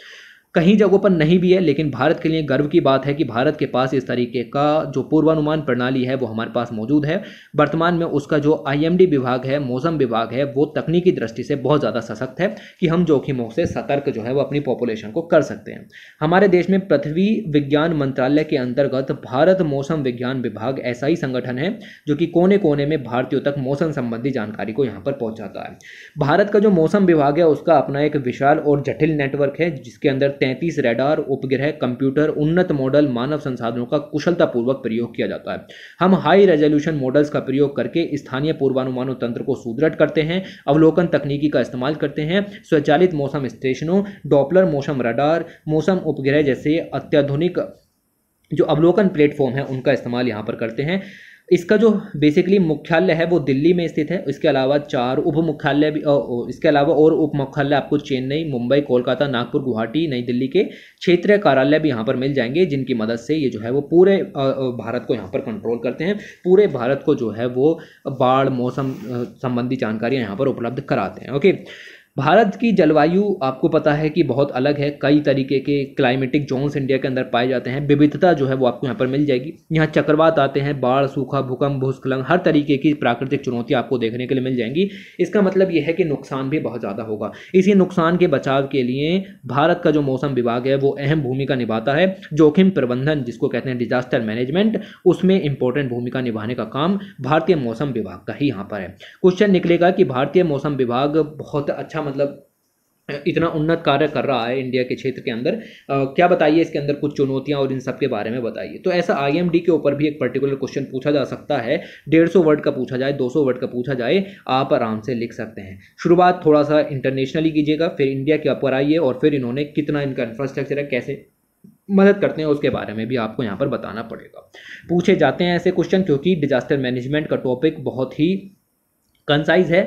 कहीं जगहों पर नहीं भी है लेकिन भारत के लिए गर्व की बात है कि भारत के पास इस तरीके का जो पूर्वानुमान प्रणाली है वो हमारे पास मौजूद है वर्तमान में उसका जो आईएमडी विभाग है मौसम विभाग है वो तकनीकी दृष्टि से बहुत ज़्यादा सशक्त है कि हम जोखिमों से सतर्क जो है वो अपनी पॉपुलेशन को कर सकते हैं हमारे देश में पृथ्वी विज्ञान मंत्रालय के अंतर्गत भारत मौसम विज्ञान विभाग ऐसा ही संगठन है जो कि कोने कोने में भारतीयों तक मौसम संबंधी जानकारी को यहाँ पर पहुँचाता है भारत का जो मौसम विभाग है उसका अपना एक विशाल और जटिल नेटवर्क है जिसके अंदर तैंतीस रेडार उपग्रह कंप्यूटर उन्नत मॉडल मानव संसाधनों का कुशलतापूर्वक प्रयोग किया जाता है हम हाई रेजोल्यूशन मॉडल्स का प्रयोग करके स्थानीय पूर्वानुमानों तंत्र को सुदृढ़ करते हैं अवलोकन तकनीकी का इस्तेमाल करते हैं स्वचालित मौसम स्टेशनों डॉपलर मौसम रडार मौसम उपग्रह जैसे अत्याधुनिक जो अवलोकन प्लेटफॉर्म है उनका इस्तेमाल यहाँ पर करते हैं इसका जो बेसिकली मुख्यालय है वो दिल्ली में स्थित है इसके अलावा चार उप मुख्यालय भी इसके अलावा और उप मुख्यालय आपको चेन्नई मुंबई कोलकाता नागपुर गुवाहाटी नई दिल्ली के क्षेत्रीय कार्यालय भी यहाँ पर मिल जाएंगे जिनकी मदद से ये जो है वो पूरे भारत को यहाँ पर कंट्रोल करते हैं पूरे भारत को जो है वो बाढ़ मौसम संबंधी जानकारियाँ यहाँ पर उपलब्ध कराते हैं ओके भारत की जलवायु आपको पता है कि बहुत अलग है कई तरीके के क्लाइमेटिक जोन्स इंडिया के अंदर पाए जाते हैं विविधता जो है वो आपको यहाँ पर मिल जाएगी यहाँ चक्रवात आते हैं बाढ़ सूखा भूकंप भूस्खलन हर तरीके की प्राकृतिक चुनौतियाँ आपको देखने के लिए मिल जाएंगी इसका मतलब यह है कि नुकसान भी बहुत ज़्यादा होगा इसी नुकसान के बचाव के लिए भारत का जो मौसम विभाग है वो अहम भूमिका निभाता है जोखिम प्रबंधन जिसको कहते हैं डिजास्टर मैनेजमेंट उसमें इंपॉर्टेंट भूमिका निभाने का काम भारतीय मौसम विभाग का ही यहाँ पर है क्वेश्चन निकलेगा कि भारतीय मौसम विभाग बहुत अच्छा अच्छा मतलब इतना उन्नत कार्य कर रहा है इंडिया के क्षेत्र के अंदर आ, क्या बताइए इसके अंदर कुछ चुनौतियां और इन सब के बारे में बताइए तो ऐसा आईएमडी के ऊपर भी एक पर्टिकुलर क्वेश्चन पूछा जा सकता है डेढ़ सौ वर्ड का पूछा जाए दो सौ वर्ड का पूछा जाए आप आराम से लिख सकते हैं शुरुआत थोड़ा सा इंटरनेशनली कीजिएगा फिर इंडिया के ऊपर आइए और फिर इन्होंने कितना इनका इंफ्रास्ट्रक्चर है कैसे मदद करते हैं उसके बारे में भी आपको यहाँ पर बताना पड़ेगा पूछे जाते हैं ऐसे क्वेश्चन क्योंकि डिजास्टर मैनेजमेंट का टॉपिक बहुत ही कंसाइज है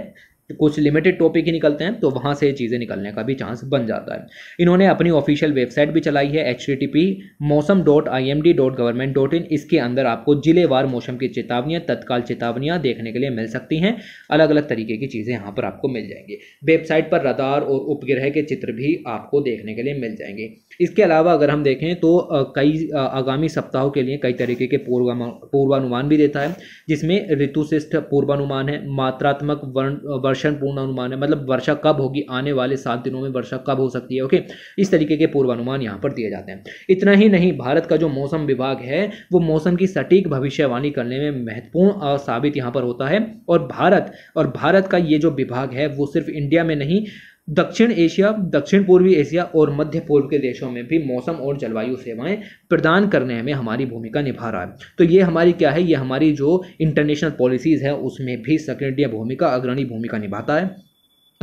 कुछ लिमिटेड टॉपिक ही निकलते हैं तो वहाँ से चीज़ें निकलने का भी चांस बन जाता है इन्होंने अपनी ऑफिशियल वेबसाइट भी चलाई है H T P mausam dot I M D dot government dot in इसके अंदर आपको जिलेवार मौसम की चेतावनियाँ तत्काल चेतावनियाँ देखने के लिए मिल सकती हैं अलग अलग तरीके की चीज़ें यहाँ पर आपको मिल जाएंगी वेबसाइट पर रदार और उपग्रह के चित्र भी आपको देखने के लिए मिल जाएंगे इसके अलावा अगर हम देखें तो कई आगामी सप्ताहों के लिए कई तरीके के पूर्वानुमान भी देता है जिसमें ऋतुशिष्ठ पूर्वानुमान है मात्रात्मक वर्ण वर्षण पूर्णानुमान है मतलब वर्षा कब होगी आने वाले सात दिनों में वर्षा कब हो सकती है ओके इस तरीके के पूर्वानुमान यहाँ पर दिए जाते हैं इतना ही नहीं भारत का जो मौसम विभाग है वो मौसम की सटीक भविष्यवाणी करने में महत्वपूर्ण साबित यहाँ पर होता है और भारत और भारत का ये जो विभाग है वो सिर्फ इंडिया में नहीं दक्षिण एशिया दक्षिण पूर्वी एशिया और मध्य पूर्व के देशों में भी मौसम और जलवायु सेवाएं प्रदान करने में हमारी भूमिका निभा रहा है तो ये हमारी क्या है ये हमारी जो इंटरनेशनल पॉलिसीज़ है उसमें भी सक्रिय भूमिका अग्रणी भूमिका निभाता है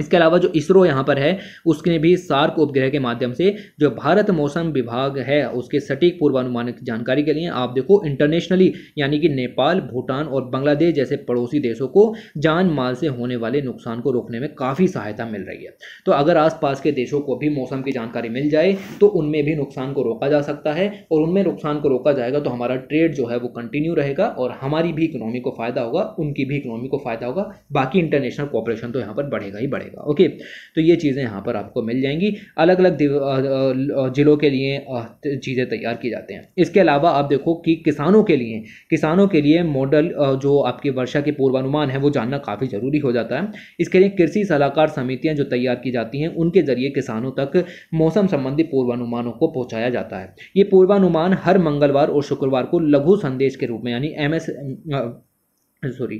इसके अलावा जो इसरो यहाँ पर है उसने भी सार्क उपग्रह के माध्यम से जो भारत मौसम विभाग है उसके सटीक पूर्वानुमानित जानकारी के लिए आप देखो इंटरनेशनली यानी कि नेपाल भूटान और बांग्लादेश जैसे पड़ोसी देशों को जान माल से होने वाले नुकसान को रोकने में काफ़ी सहायता मिल रही है तो अगर आसपास के देशों को भी मौसम की जानकारी मिल जाए तो उनमें भी नुकसान को रोका जा सकता है और उनमें नुकसान को रोका जाएगा तो हमारा ट्रेड जो है वो कंटिन्यू रहेगा और हमारी भी इकोनॉमी को फ़ायदा होगा उनकी भी इकोनॉमी को फ़ायदा होगा बाकी इंटरनेशनल कॉपरेशन तो यहाँ पर बढ़ेगा ही बढ़ेगा पड़ेगा ओके तो ये चीज़ें यहाँ पर आपको मिल जाएंगी अलग अलग ज़िलों के लिए चीज़ें तैयार की जाते हैं इसके अलावा आप देखो कि किसानों के लिए किसानों के लिए मॉडल जो आपकी वर्षा के पूर्वानुमान है वो जानना काफ़ी ज़रूरी हो जाता है इसके लिए कृषि सलाहकार समितियाँ जो तैयार की जाती हैं उनके ज़रिए किसानों तक मौसम संबंधी पूर्वानुमानों को पहुँचाया जाता है ये पूर्वानुमान हर मंगलवार और शुक्रवार को लघु संदेश के रूप में यानी एम सॉरी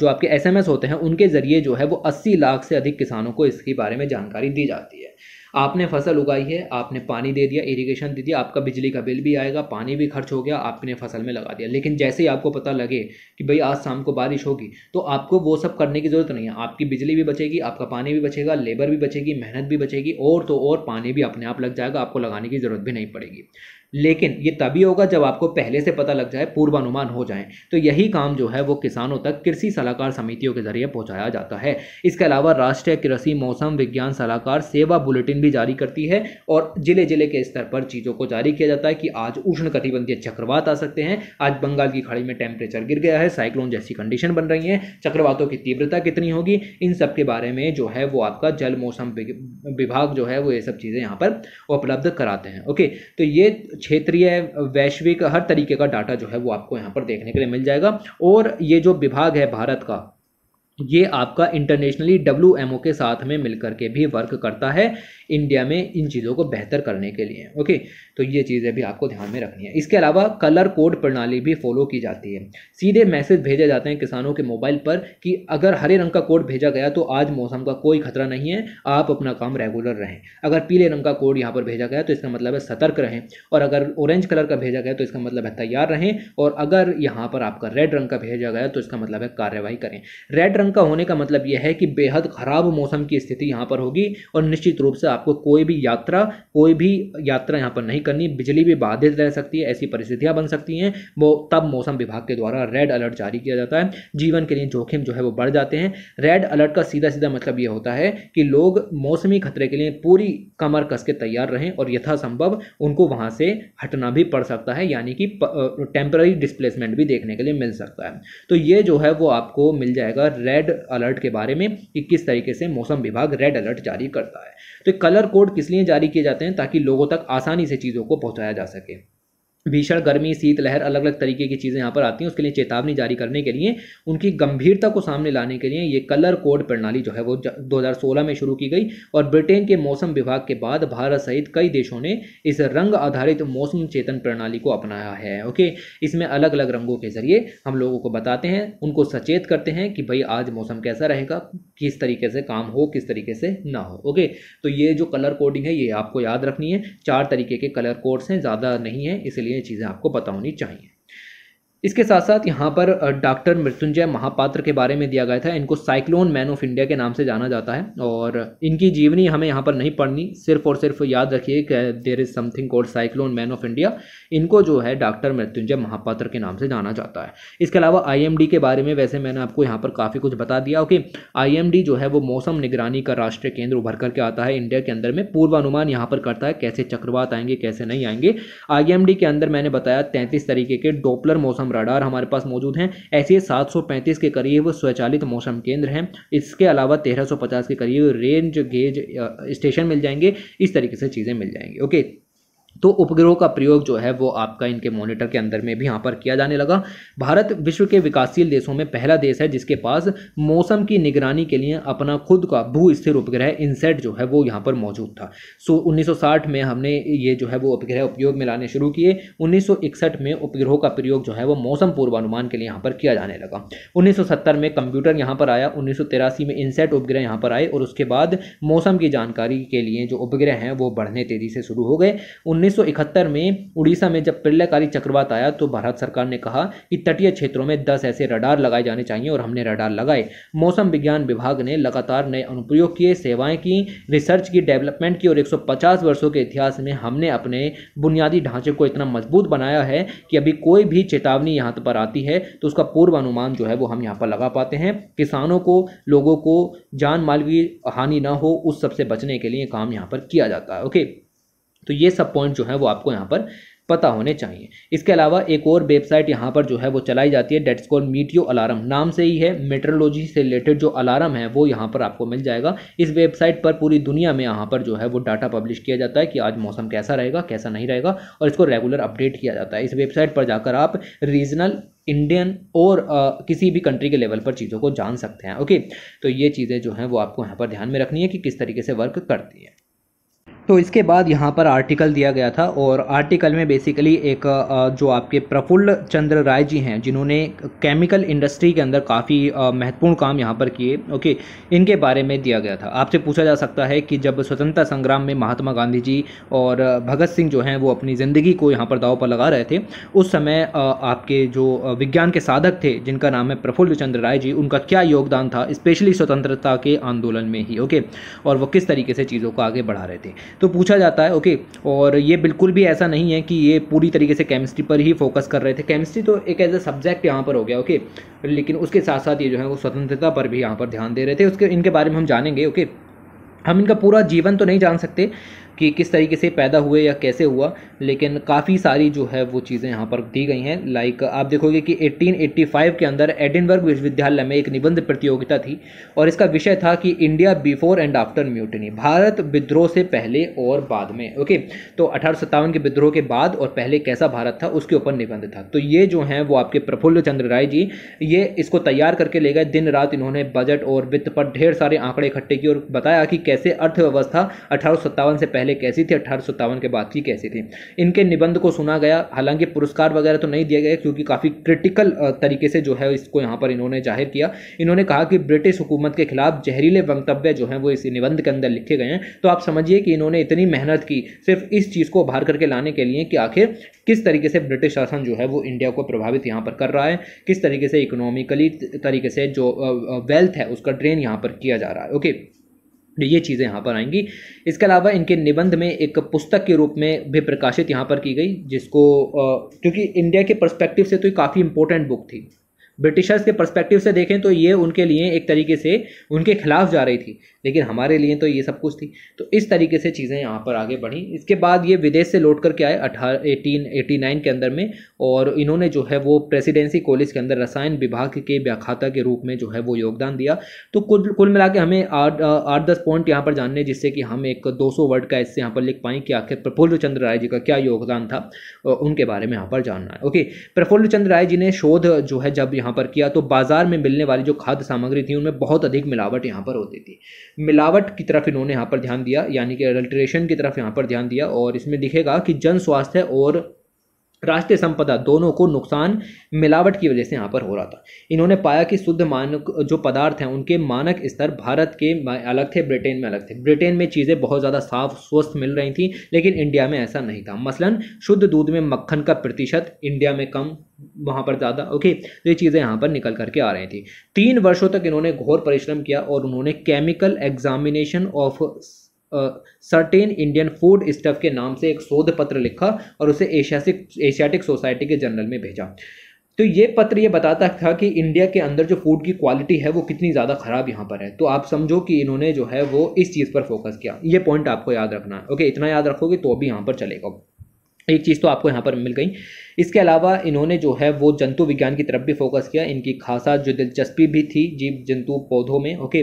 जो आपके एसएमएस होते हैं उनके ज़रिए जो है वो 80 लाख से अधिक किसानों को इसके बारे में जानकारी दी जाती है आपने फसल उगाई है आपने पानी दे दिया इरिगेशन दे दिया आपका बिजली का बिल भी आएगा पानी भी खर्च हो गया आपने फसल में लगा दिया लेकिन जैसे ही आपको पता लगे कि भाई आज शाम को बारिश होगी तो आपको वो सब करने की ज़रूरत नहीं है आपकी बिजली भी बचेगी आपका पानी भी बचेगा लेबर भी बचेगी मेहनत भी बचेगी और तो और पानी भी अपने आप लग जाएगा आपको लगाने की ज़रूरत भी नहीं पड़ेगी लेकिन ये तभी होगा जब आपको पहले से पता लग जाए पूर्वानुमान हो जाए तो यही काम जो है वो किसानों तक कृषि सलाहकार समितियों के जरिए पहुंचाया जाता है इसके अलावा राष्ट्रीय कृषि मौसम विज्ञान सलाहकार सेवा बुलेटिन भी जारी करती है और जिले जिले के स्तर पर चीज़ों को जारी किया जाता है कि आज उष्ण कटिबंधीय चक्रवात आ सकते हैं आज बंगाल की खाड़ी में टेम्परेचर गिर गया है साइक्लोन जैसी कंडीशन बन रही है चक्रवातों की तीव्रता कितनी होगी इन सब के बारे में जो है वो आपका जल मौसम विभाग जो है वो ये सब चीज़ें यहाँ पर उपलब्ध कराते हैं ओके तो ये क्षेत्रीय वैश्विक हर तरीके का डाटा जो है वो आपको यहाँ पर देखने के लिए मिल जाएगा और ये जो विभाग है भारत का ये आपका इंटरनेशनली डब्ल्यू के साथ में मिलकर के भी वर्क करता है इंडिया में इन चीज़ों को बेहतर करने के लिए ओके तो ये चीज़ें भी आपको ध्यान में रखनी है इसके अलावा कलर कोड प्रणाली भी फॉलो की जाती है सीधे मैसेज भेजे जाते हैं किसानों के मोबाइल पर कि अगर हरे रंग का कोड भेजा गया तो आज मौसम का कोई खतरा नहीं है आप अपना काम रेगुलर रहें अगर पीले रंग का कोड यहाँ पर भेजा गया तो इसका मतलब है सतर्क रहें और अगर ऑरेंज कलर का भेजा गया तो इसका मतलब है तैयार रहें और अगर यहाँ पर आपका रेड रंग का भेजा गया तो इसका मतलब है कार्रवाई करें रेड रंग का होने का मतलब यह है कि बेहद ख़राब मौसम की स्थिति यहाँ पर होगी और निश्चित रूप से आप आपको कोई भी यात्रा कोई भी यात्रा यहाँ पर नहीं करनी बिजली भी बाधित रह सकती है ऐसी परिस्थितियाँ बन सकती हैं वो तब मौसम विभाग के द्वारा रेड अलर्ट जारी किया जाता है जीवन के लिए जोखिम जो है वो बढ़ जाते हैं रेड अलर्ट का सीधा सीधा मतलब ये होता है कि लोग मौसमी खतरे के लिए पूरी कमर कस के तैयार रहें और यथासंभव उनको वहाँ से हटना भी पड़ सकता है यानी कि टेम्पररी डिस्प्लेसमेंट भी देखने के लिए मिल सकता है तो ये जो है वो आपको मिल जाएगा रेड अलर्ट के बारे में कि किस तरीके से मौसम विभाग रेड अलर्ट जारी करता है तो कल कलर कोड किस लिए जारी किए जाते हैं ताकि लोगों तक आसानी से चीज़ों को पहुँचाया जा सके भीषण गर्मी शीतलहर अलग अलग तरीके की चीज़ें यहाँ पर आती हैं उसके लिए चेतावनी जारी करने के लिए उनकी गंभीरता को सामने लाने के लिए ये कलर कोड प्रणाली जो है वो 2016 में शुरू की गई और ब्रिटेन के मौसम विभाग के बाद भारत सहित कई देशों ने इस रंग आधारित मौसम चेतन प्रणाली को अपनाया है ओके इसमें अलग अलग रंगों के जरिए हम लोगों को बताते हैं उनको सचेत करते हैं कि भाई आज मौसम कैसा रहेगा किस तरीके से काम हो किस तरीके से ना हो ओके तो ये जो कलर कोडिंग है ये आपको याद रखनी है चार तरीके के कलर कोड्स हैं ज़्यादा नहीं है इसलिए चीज़ें आपको बतानी चाहिए इसके साथ साथ यहाँ पर डॉक्टर मृत्युंजय महापात्र के बारे में दिया गया था इनको साइक्लोन मैन ऑफ इंडिया के नाम से जाना जाता है और इनकी जीवनी हमें यहाँ पर नहीं पढ़नी सिर्फ और सिर्फ याद रखिए there is something called cyclone man of India इनको जो है डॉक्टर मृत्युंजय महापात्र के नाम से जाना जाता है इसके अलावा आई के बारे में वैसे मैंने आपको यहाँ पर काफ़ी कुछ बता दिया ओके आई जो है वो मौसम निगरानी का राष्ट्रीय केंद्र उभर करके आता है इंडिया के अंदर में पूर्वानुमान यहाँ पर करता है कैसे चक्रवात आएंगे कैसे नहीं आएंगे आई के अंदर मैंने बताया तैंतीस तरीके के डोपलर मौसम रडार हमारे पास मौजूद हैं ऐसे 735 के करीब स्वचालित मौसम केंद्र हैं इसके अलावा 1350 के करीब रेंज गेज स्टेशन मिल जाएंगे इस तरीके से चीज़ें मिल जाएंगी ओके तो उपग्रहों का प्रयोग जो है वो आपका इनके मॉनिटर के अंदर में भी यहाँ पर किया जाने लगा भारत विश्व के विकासशील देशों में पहला देश है जिसके पास मौसम की निगरानी के लिए अपना खुद का भू स्थिर उपग्रह इनसेट जो है वो यहाँ पर मौजूद था सो so, 1960 में हमने ये जो है वो उपग्रह उपयोग में लाने शुरू किए उन्नीस में उपग्रहों का प्रयोग जो है वो मौसम पूर्वानुमान के लिए यहाँ पर किया जाने लगा उन्नीस में कंप्यूटर यहाँ पर आया उन्नीस में इंसेट उपग्रह यहाँ पर आए और उसके बाद मौसम की जानकारी के लिए जो उपग्रह हैं वो बढ़ने तेज़ी से शुरू हो गए उन्नीस 1971 में उड़ीसा में जब प्रलयकारी चक्रवात आया तो भारत सरकार ने कहा कि तटीय क्षेत्रों में 10 ऐसे रडार लगाए जाने चाहिए और हमने रडार लगाए मौसम विज्ञान विभाग ने लगातार नए अनुप्रयोग किए सेवाएं की रिसर्च की डेवलपमेंट की और 150 वर्षों के इतिहास में हमने अपने बुनियादी ढांचे को इतना मजबूत बनाया है कि अभी कोई भी चेतावनी यहाँ पर आती है तो उसका पूर्वानुमान जो है वो हम यहाँ पर लगा पाते हैं किसानों को लोगों को जान माल की हानि ना हो उस सबसे बचने के लिए काम यहाँ पर किया जाता है ओके तो ये सब पॉइंट जो है वो आपको यहाँ पर पता होने चाहिए इसके अलावा एक और वेबसाइट यहाँ पर जो है वो चलाई जाती है डेट्स कॉल मीटियो अलार्म नाम से ही है मेट्रोलॉजी से रिलेटेड जो अलार्म है वो यहाँ पर आपको मिल जाएगा इस वेबसाइट पर पूरी दुनिया में यहाँ पर जो है वो डाटा पब्लिश किया जाता है कि आज मौसम कैसा रहेगा कैसा नहीं रहेगा और इसको रेगुलर अपडेट किया जाता है इस वेबसाइट पर जाकर आप रीजनल इंडियन और आ, किसी भी कंट्री के लेवल पर चीज़ों को जान सकते हैं ओके तो ये चीज़ें जो हैं वो आपको यहाँ पर ध्यान में रखनी है कि किस तरीके से वर्क करती है तो इसके बाद यहाँ पर आर्टिकल दिया गया था और आर्टिकल में बेसिकली एक जो आपके प्रफुल्ल चंद्र राय जी हैं जिन्होंने केमिकल इंडस्ट्री के अंदर काफ़ी महत्वपूर्ण काम यहाँ पर किए ओके इनके बारे में दिया गया था आपसे पूछा जा सकता है कि जब स्वतंत्रता संग्राम में महात्मा गांधी जी और भगत सिंह जो हैं वो अपनी ज़िंदगी को यहाँ पर दाव पर लगा रहे थे उस समय आपके जो विज्ञान के साधक थे जिनका नाम है प्रफुल्ल चंद्र राय जी उनका क्या योगदान था स्पेशली स्वतंत्रता के आंदोलन में ही ओके और वो किस तरीके से चीज़ों को आगे बढ़ा रहे थे तो पूछा जाता है ओके और ये बिल्कुल भी ऐसा नहीं है कि ये पूरी तरीके से केमिस्ट्री पर ही फोकस कर रहे थे केमिस्ट्री तो एक एज ए सब्जेक्ट यहाँ पर हो गया ओके लेकिन उसके साथ साथ ये जो है वो स्वतंत्रता पर भी यहाँ पर ध्यान दे रहे थे उसके इनके बारे में हम जानेंगे ओके हम इनका पूरा जीवन तो नहीं जान सकते कि किस तरीके से पैदा हुए या कैसे हुआ लेकिन काफ़ी सारी जो है वो चीज़ें यहाँ पर दी गई हैं लाइक आप देखोगे कि 1885 के अंदर एडिनबर्ग विश्वविद्यालय में एक निबंध प्रतियोगिता थी और इसका विषय था कि India before and after mutiny भारत विद्रोह से पहले और बाद में ओके तो अठारह के विद्रोह के बाद और पहले कैसा भारत था उसके ऊपर निबंध था तो ये जो हैं वो आपके प्रफुल्ल चंद्र राय जी ये इसको तैयार करके ले गए दिन रात इन्होंने बजट और वित्त पर ढेर सारे आंकड़े इकट्ठे किए और बताया कि कैसे अर्थव्यवस्था अठारह से पहले पहले कैसी थी अठारह के बाद की कैसी थी इनके निबंध को सुना गया हालांकि पुरस्कार वगैरह तो नहीं दिया गया क्योंकि काफ़ी क्रिटिकल तरीके से जो है इसको यहाँ पर इन्होंने जाहिर किया इन्होंने कहा कि ब्रिटिश हुकूमत के खिलाफ जहरीले वक्तव्य जो हैं वो इस निबंध के अंदर लिखे गए हैं तो आप समझिए कि इन्होंने इतनी मेहनत की सिर्फ इस चीज़ को उभार करके लाने के लिए कि आखिर किस तरीके से ब्रिटिश शासन जो है वो इंडिया को प्रभावित यहाँ पर कर रहा है किस तरीके से इकोनॉमिकली तरीके से जो वेल्थ है उसका ड्रेन यहाँ पर किया जा रहा है ओके okay. तो ये चीज़ें यहाँ पर आएंगी इसके अलावा इनके निबंध में एक पुस्तक के रूप में भी प्रकाशित यहाँ पर की गई जिसको क्योंकि इंडिया के पर्सपेक्टिव से तो ये काफ़ी इंपॉर्टेंट बुक थी ब्रिटिशर्स के पर्सपेक्टिव से देखें तो ये उनके लिए एक तरीके से उनके खिलाफ जा रही थी लेकिन हमारे लिए तो ये सब कुछ थी तो इस तरीके से चीज़ें यहाँ पर आगे बढ़ी इसके बाद ये विदेश से लौट करके आए अठारह एटीन एटी नाइन के अंदर में और इन्होंने जो है वो प्रेसिडेंसी कॉलेज के अंदर रसायन विभाग के व्याख्याता के रूप में जो है वो योगदान दिया तो कुल कुल मिला के हमें आठ आठ दस पॉइंट यहाँ पर जानने जिससे कि हम एक दो सौ वर्ड का इससे यहाँ पर लिख पाएँ कि आखिर प्रफुल्ल चंद्र राय जी का क्या योगदान था उनके बारे में यहाँ पर जानना है ओके प्रफुल्ल चंद्र राय जी ने शोध जो है जब यहाँ पर किया तो बाजार में मिलने वाली जो खाद्य सामग्री थी उनमें बहुत अधिक मिलावट यहाँ पर होती थी मिलावट की तरफ इन्होंने यहाँ पर ध्यान दिया यानी कि अडल्ट्रेशन की तरफ यहाँ पर ध्यान दिया और इसमें दिखेगा कि जन स्वास्थ्य और राष्ट्रीय संपदा दोनों को नुकसान मिलावट की वजह से यहाँ पर हो रहा था इन्होंने पाया कि शुद्ध मानक जो पदार्थ हैं उनके मानक स्तर भारत के अलग थे ब्रिटेन में अलग थे ब्रिटेन में चीज़ें बहुत ज़्यादा साफ स्वस्थ मिल रही थी लेकिन इंडिया में ऐसा नहीं था मसलन शुद्ध दूध में मक्खन का प्रतिशत इंडिया में कम वहाँ पर ज़्यादा ओके तो ये चीज़ें यहाँ पर निकल करके आ रही थी तीन वर्षों तक इन्होंने घोर परिश्रम किया और उन्होंने chemical examination of certain Indian foodstuff के नाम से एक शोध पत्र लिखा और उसे एशियासिक एशियाटिक सोसाइटी के जर्नल में भेजा तो ये पत्र ये बताता था कि इंडिया के अंदर जो फूड की क्वालिटी है वो कितनी ज़्यादा ख़राब यहाँ पर है तो आप समझो कि इन्होंने जो है वो इस चीज़ पर फोकस किया ये पॉइंट आपको याद रखना है ओके इतना याद रखोगे तो भी यहाँ पर चलेगा एक चीज़ तो आपको यहाँ पर मिल गई इसके अलावा इन्होंने जो है वो जंतु विज्ञान की तरफ भी फोकस किया इनकी खासा जो दिलचस्पी भी थी जीव जंतु पौधों में ओके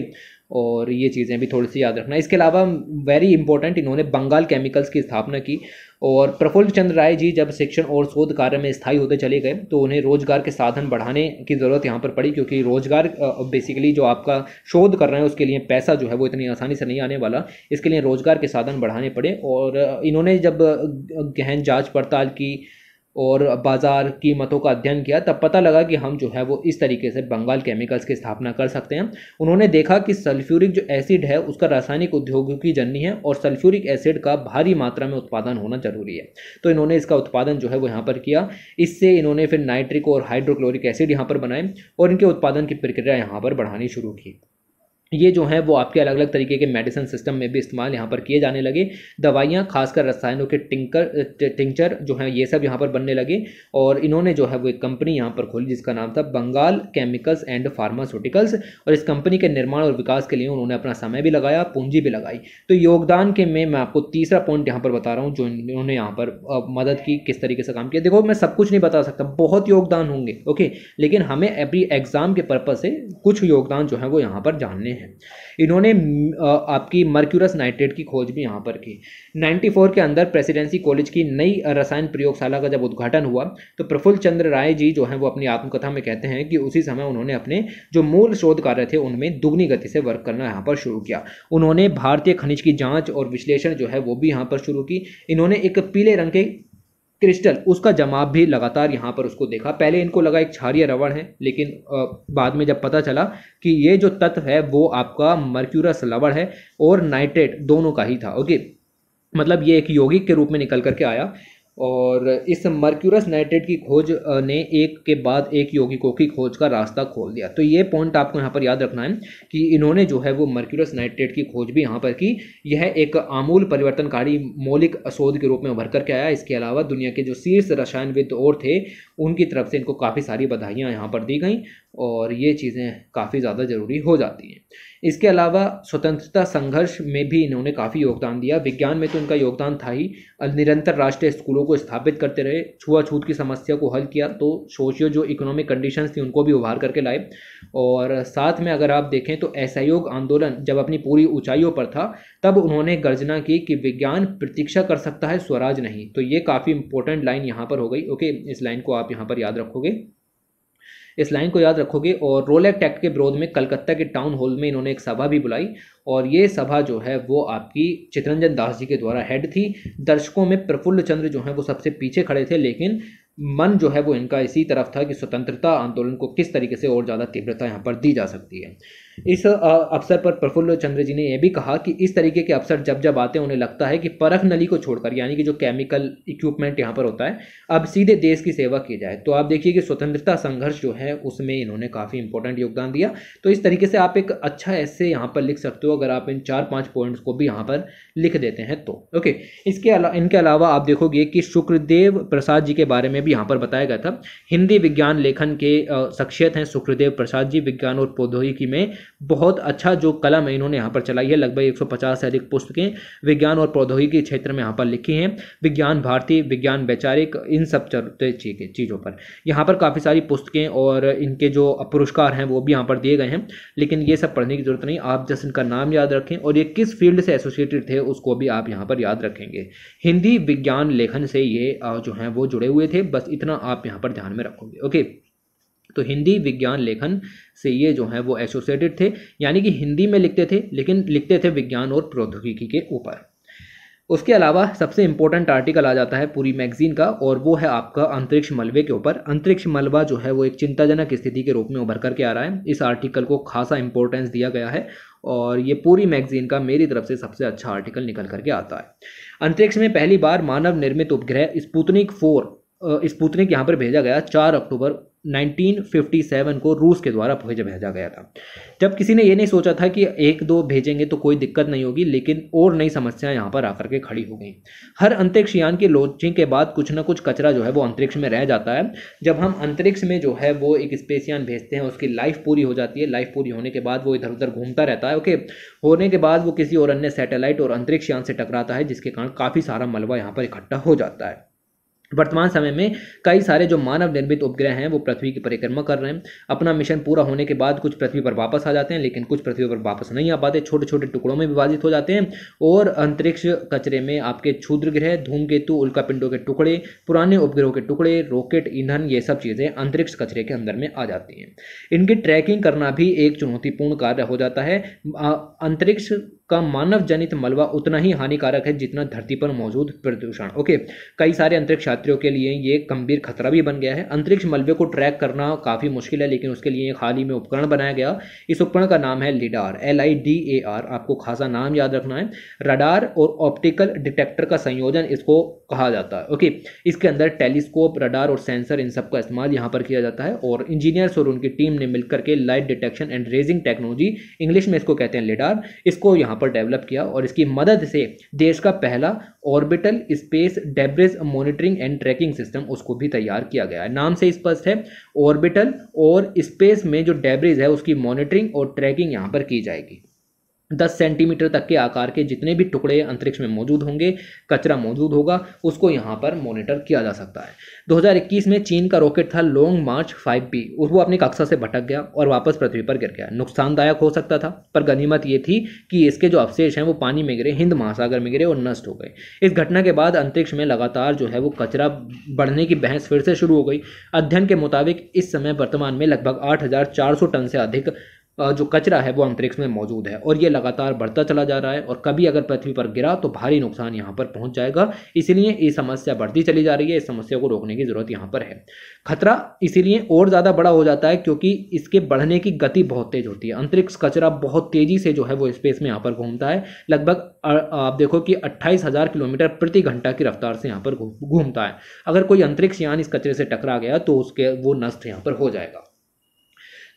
और ये चीज़ें भी थोड़ी सी याद रखना इसके अलावा वेरी इंपॉर्टेंट इन्होंने बंगाल केमिकल्स की स्थापना की और प्रफुल्ल चंद्र राय जी जब शिक्षण और शोध कार्य में स्थायी होते चले गए तो उन्हें रोजगार के साधन बढ़ाने की ज़रूरत यहाँ पर पड़ी क्योंकि रोजगार बेसिकली जो आपका शोध कर रहे हैं उसके लिए पैसा जो है वो इतनी आसानी से नहीं आने वाला इसके लिए रोजगार के साधन बढ़ाने पड़े और इन्होंने जब गहन जाँच पड़ताल की और बाज़ार कीमतों का अध्ययन किया तब पता लगा कि हम जो है वो इस तरीके से बंगाल केमिकल्स की स्थापना कर सकते हैं उन्होंने देखा कि सल्फ्यूरिक जो एसिड है उसका रासायनिक उद्योगों की जननी है और सल्फ्यूरिक एसिड का भारी मात्रा में उत्पादन होना जरूरी है तो इन्होंने इसका उत्पादन जो है वो यहाँ पर किया इससे इन्होंने फिर नाइट्रिक और हाइड्रोक्लोरिक एसिड यहाँ पर बनाए और इनके उत्पादन की प्रक्रिया यहाँ पर बढ़ानी शुरू की ये जो है वो आपके अलग अलग तरीके के मेडिसिन सिस्टम में भी इस्तेमाल यहाँ पर किए जाने लगे दवाइयाँ खासकर रसायनों के टिंकर टिंचर जो है ये सब यहाँ पर बनने लगे और इन्होंने जो है वो एक कंपनी यहाँ पर खोली जिसका नाम था बंगाल केमिकल्स एंड फार्मास्यूटिकल्स और इस कंपनी के निर्माण और विकास के लिए उन्होंने अपना समय भी लगाया पूंजी भी लगाई तो योगदान के में मैं आपको तीसरा पॉइंट यहाँ पर बता रहा हूँ जो इन्होंने यहाँ पर मदद की किस तरीके से काम किया देखो मैं सब कुछ नहीं बता सकता बहुत योगदान होंगे ओके लेकिन हमें एवरी एग्ज़ाम के पर्पज़ से कुछ योगदान जो है वो यहाँ पर जानने हैं इन्होंने आपकी मर्क्यूरस नाइट्रेट की खोज भी यहाँ पर की 94 के अंदर प्रेसिडेंसी कॉलेज की नई रसायन प्रयोगशाला का जब उद्घाटन हुआ तो प्रफुल्ल चंद्र राय जी जो हैं वो अपनी आत्मकथा में कहते हैं कि उसी समय उन्होंने अपने जो मूल शोध कार्य थे उनमें दुगनी गति से वर्क करना यहाँ पर शुरू किया उन्होंने भारतीय खनिज की जाँच और विश्लेषण जो है वो भी यहाँ पर शुरू की इन्होंने एक पीले रंग के क्रिस्टल उसका जमाव भी लगातार यहाँ पर उसको देखा पहले इनको लगा एक क्षारिय रवण है लेकिन बाद में जब पता चला कि ये जो तत्व है वो आपका मर्क्यूरस लवण है और नाइट्रेट दोनों का ही था ओके मतलब ये एक यौगिक के रूप में निकल करके आया और इस मर्क्यूरस नाइट्रेट की खोज ने एक के बाद एक यौगिकों की खोज का रास्ता खोल दिया तो ये पॉइंट आपको यहाँ पर याद रखना है कि इन्होंने जो है वो मर्क्यूरस नाइट्रेट की खोज भी यहाँ पर की यह एक आमूल परिवर्तनकारी मौलिक शोध के रूप में उभर करके आया इसके अलावा दुनिया के जो शीर्ष रसायनविद और थे उनकी तरफ से इनको काफ़ी सारी बधाइयाँ यहाँ पर दी गई और ये चीज़ें काफ़ी ज़्यादा ज़रूरी हो जाती हैं इसके अलावा स्वतंत्रता संघर्ष में भी इन्होंने काफ़ी योगदान दिया विज्ञान में तो इनका योगदान था ही निरंतर राष्ट्रीय स्कूलों को स्थापित करते रहे छुआछूत की समस्या को हल किया तो सोशियो जो इकोनॉमिक कंडीशंस थी उनको भी उभार करके लाए और साथ में अगर आप देखें तो असहयोग आंदोलन जब अपनी पूरी ऊंचाइयों पर था तब उन्होंने गर्जना की कि विज्ञान प्रतीक्षा कर सकता है स्वराज नहीं तो ये काफ़ी इंपॉर्टेंट लाइन यहाँ पर हो गई ओके इस लाइन को आप यहाँ पर याद रखोगे इस लाइन को याद रखोगे और रोल एक्ट एक्ट के विरोध में कलकत्ता के टाउन हॉल में इन्होंने एक सभा भी बुलाई और ये सभा जो है वो आपकी चितरंजन दास जी के द्वारा हेड थी दर्शकों में प्रफुल्ल चंद्र जो है वो सबसे पीछे खड़े थे लेकिन मन जो है वो इनका इसी तरफ था कि स्वतंत्रता आंदोलन को किस तरीके से और ज़्यादा तीव्रता यहाँ पर दी जा सकती है इस अवसर पर प्रफुल्ल चंद्र जी ने यह भी कहा कि इस तरीके के अवसर जब जब आते हैं उन्हें लगता है कि परख नली को छोड़कर यानी कि जो केमिकल इक्विपमेंट यहाँ पर होता है अब सीधे देश की सेवा की जाए तो आप देखिए कि स्वतंत्रता संघर्ष जो है उसमें इन्होंने काफ़ी इंपॉर्टेंट योगदान दिया तो इस तरीके से आप एक अच्छा ऐसे यहाँ पर लिख सकते हो अगर आप इन चार पाँच पॉइंट्स को भी यहाँ पर लिख देते हैं तो ओके इसके अला, इनके अलावा आप देखोगे कि शुक्रदेव प्रसाद जी के बारे में भी यहाँ पर बताया गया था हिंदी विज्ञान लेखन के शख्सियत हैं शुक्रदेव प्रसाद जी विज्ञान और प्रौद्योगिकी में बहुत अच्छा जो कलम है इन्होंने यहाँ पर चलाई है लगभग 150 से अधिक पुस्तकें विज्ञान और प्रौद्योगिकी क्षेत्र में यहाँ पर लिखी हैं विज्ञान भारती विज्ञान वैचारिक इन सब चीज़ों पर यहाँ पर काफ़ी सारी पुस्तकें और इनके जो पुरस्कार हैं वो भी यहाँ पर दिए गए हैं लेकिन ये सब पढ़ने की जरूरत नहीं आप जस्ट इनका नाम याद रखें और ये किस फील्ड से एसोसिएटेड थे उसको भी आप यहाँ पर याद रखेंगे हिंदी विज्ञान लेखन से ये जो हैं वो जुड़े हुए थे बस इतना आप यहाँ पर ध्यान में रखोगे ओके तो हिंदी विज्ञान लेखन से ये जो है वो एसोसिएटेड थे यानी कि हिंदी में लिखते थे लेकिन लिखते थे विज्ञान और प्रौद्योगिकी के ऊपर उसके अलावा सबसे इंपॉर्टेंट आर्टिकल आ जाता है पूरी मैगजीन का और वो है आपका अंतरिक्ष मलबे के ऊपर अंतरिक्ष मलबा जो है वो एक चिंताजनक स्थिति के रूप में उभर करके आ रहा है इस आर्टिकल को खासा इंपॉर्टेंस दिया गया है और ये पूरी मैगजीन का मेरी तरफ से सबसे अच्छा आर्टिकल निकल करके आता है अंतरिक्ष में पहली बार मानव निर्मित उपग्रह स्पुतनिक फोर स्पुतनिक यहाँ पर भेजा गया चार अक्टूबर 1957 को रूस के द्वारा भेज भेजा गया था जब किसी ने यह नहीं सोचा था कि एक दो भेजेंगे तो कोई दिक्कत नहीं होगी लेकिन और नई समस्याएं यहाँ पर आकर के खड़ी हो गई हर अंतरिक्ष यान की लॉन्चिंग के बाद कुछ ना कुछ कचरा जो है वो अंतरिक्ष में रह जाता है जब हम अंतरिक्ष में जो है वो एक स्पेस यान भेजते हैं उसकी लाइफ पूरी हो जाती है लाइफ पूरी होने के बाद वो इधर उधर घूमता रहता है ओके होने के बाद वो किसी और अन्य सैटेलाइट और अंतरिक्ष यान से टकराता है जिसके कारण काफ़ी सारा मलबा यहाँ पर इकट्ठा हो जाता है वर्तमान समय में कई सारे जो मानव निर्मित उपग्रह हैं वो पृथ्वी की परिक्रमा कर रहे हैं अपना मिशन पूरा होने के बाद कुछ पृथ्वी पर वापस आ जाते हैं लेकिन कुछ पृथ्वी पर वापस नहीं आ पाते छोटे छोटे टुकड़ों में विभाजित हो जाते हैं और अंतरिक्ष कचरे में आपके क्षुद्र ग्रह धूमकेतु उल्कापिंडों के टुकड़े पुराने उपग्रहों के टुकड़े रॉकेट ईंधन ये सब चीज़ें अंतरिक्ष कचरे के अंदर में आ जाती हैं इनकी ट्रैकिंग करना भी एक चुनौतीपूर्ण कार्य हो जाता है अंतरिक्ष का मानव जनित मलबा उतना ही हानिकारक है जितना धरती पर मौजूद प्रदूषण ओके कई सारे अंतरिक्ष यात्रियों के लिए ये गंभीर खतरा भी बन गया है अंतरिक्ष मलबे को ट्रैक करना काफ़ी मुश्किल है लेकिन उसके लिए एक हाल ही में उपकरण बनाया गया इस उपकरण का नाम है lidar L I D A R आपको खासा नाम याद रखना है रडार और ऑप्टिकल डिटेक्टर का संयोजन इसको कहा जाता है ओके इसके अंदर टेलीस्कोप रडार और सेंसर इन सब का इस्तेमाल यहाँ पर किया जाता है और इंजीनियर्स और उनकी टीम ने मिलकर के light detection and ranging technology English में इसको कहते हैं लिडार इसको यहाँ पर डेवलप किया और इसकी मदद से देश का पहला orbital space debris monitoring and tracking system उसको भी तैयार किया गया है नाम से स्पष्ट है ऑर्बिटल और स्पेस में जो डेब्रिज है उसकी मॉनिटरिंग और ट्रैकिंग यहाँ पर की जाएगी दस सेंटीमीटर तक के आकार के जितने भी टुकड़े अंतरिक्ष में मौजूद होंगे कचरा मौजूद होगा उसको यहाँ पर मॉनिटर किया जा सकता है 2021 में चीन का रॉकेट था लॉन्ग मार्च उस वो अपनी कक्षा से भटक गया और वापस पृथ्वी पर गिर गया नुकसानदायक हो सकता था पर गनीमत ये थी कि इसके जो अवशेष हैं वो पानी में गिरे हिंद महासागर में गिरे और नष्ट हो गए इस घटना के बाद अंतरिक्ष में लगातार जो है वो कचरा बढ़ने की बहस फिर से शुरू हो गई अध्ययन के मुताबिक इस समय वर्तमान में लगभग आठ टन से अधिक जो कचरा है वो अंतरिक्ष में मौजूद है और ये लगातार बढ़ता चला जा रहा है और कभी अगर पृथ्वी पर गिरा तो भारी नुकसान यहाँ पर पहुँच जाएगा इसलिए ये समस्या बढ़ती चली जा रही है इस समस्या को रोकने की ज़रूरत यहाँ पर है खतरा इसीलिए और ज़्यादा बड़ा हो जाता है क्योंकि इसके बढ़ने की गति बहुत तेज़ होती है अंतरिक्ष कचरा बहुत तेज़ी से जो है वो स्पेस में यहाँ पर घूमता है लगभग आप देखो कि अट्ठाईस किलोमीटर प्रति घंटा की रफ्तार से यहाँ पर घूमता है अगर कोई अंतरिक्ष यान इस कचरे से टकरा गया तो उसके वो नष्ट यहाँ पर हो जाएगा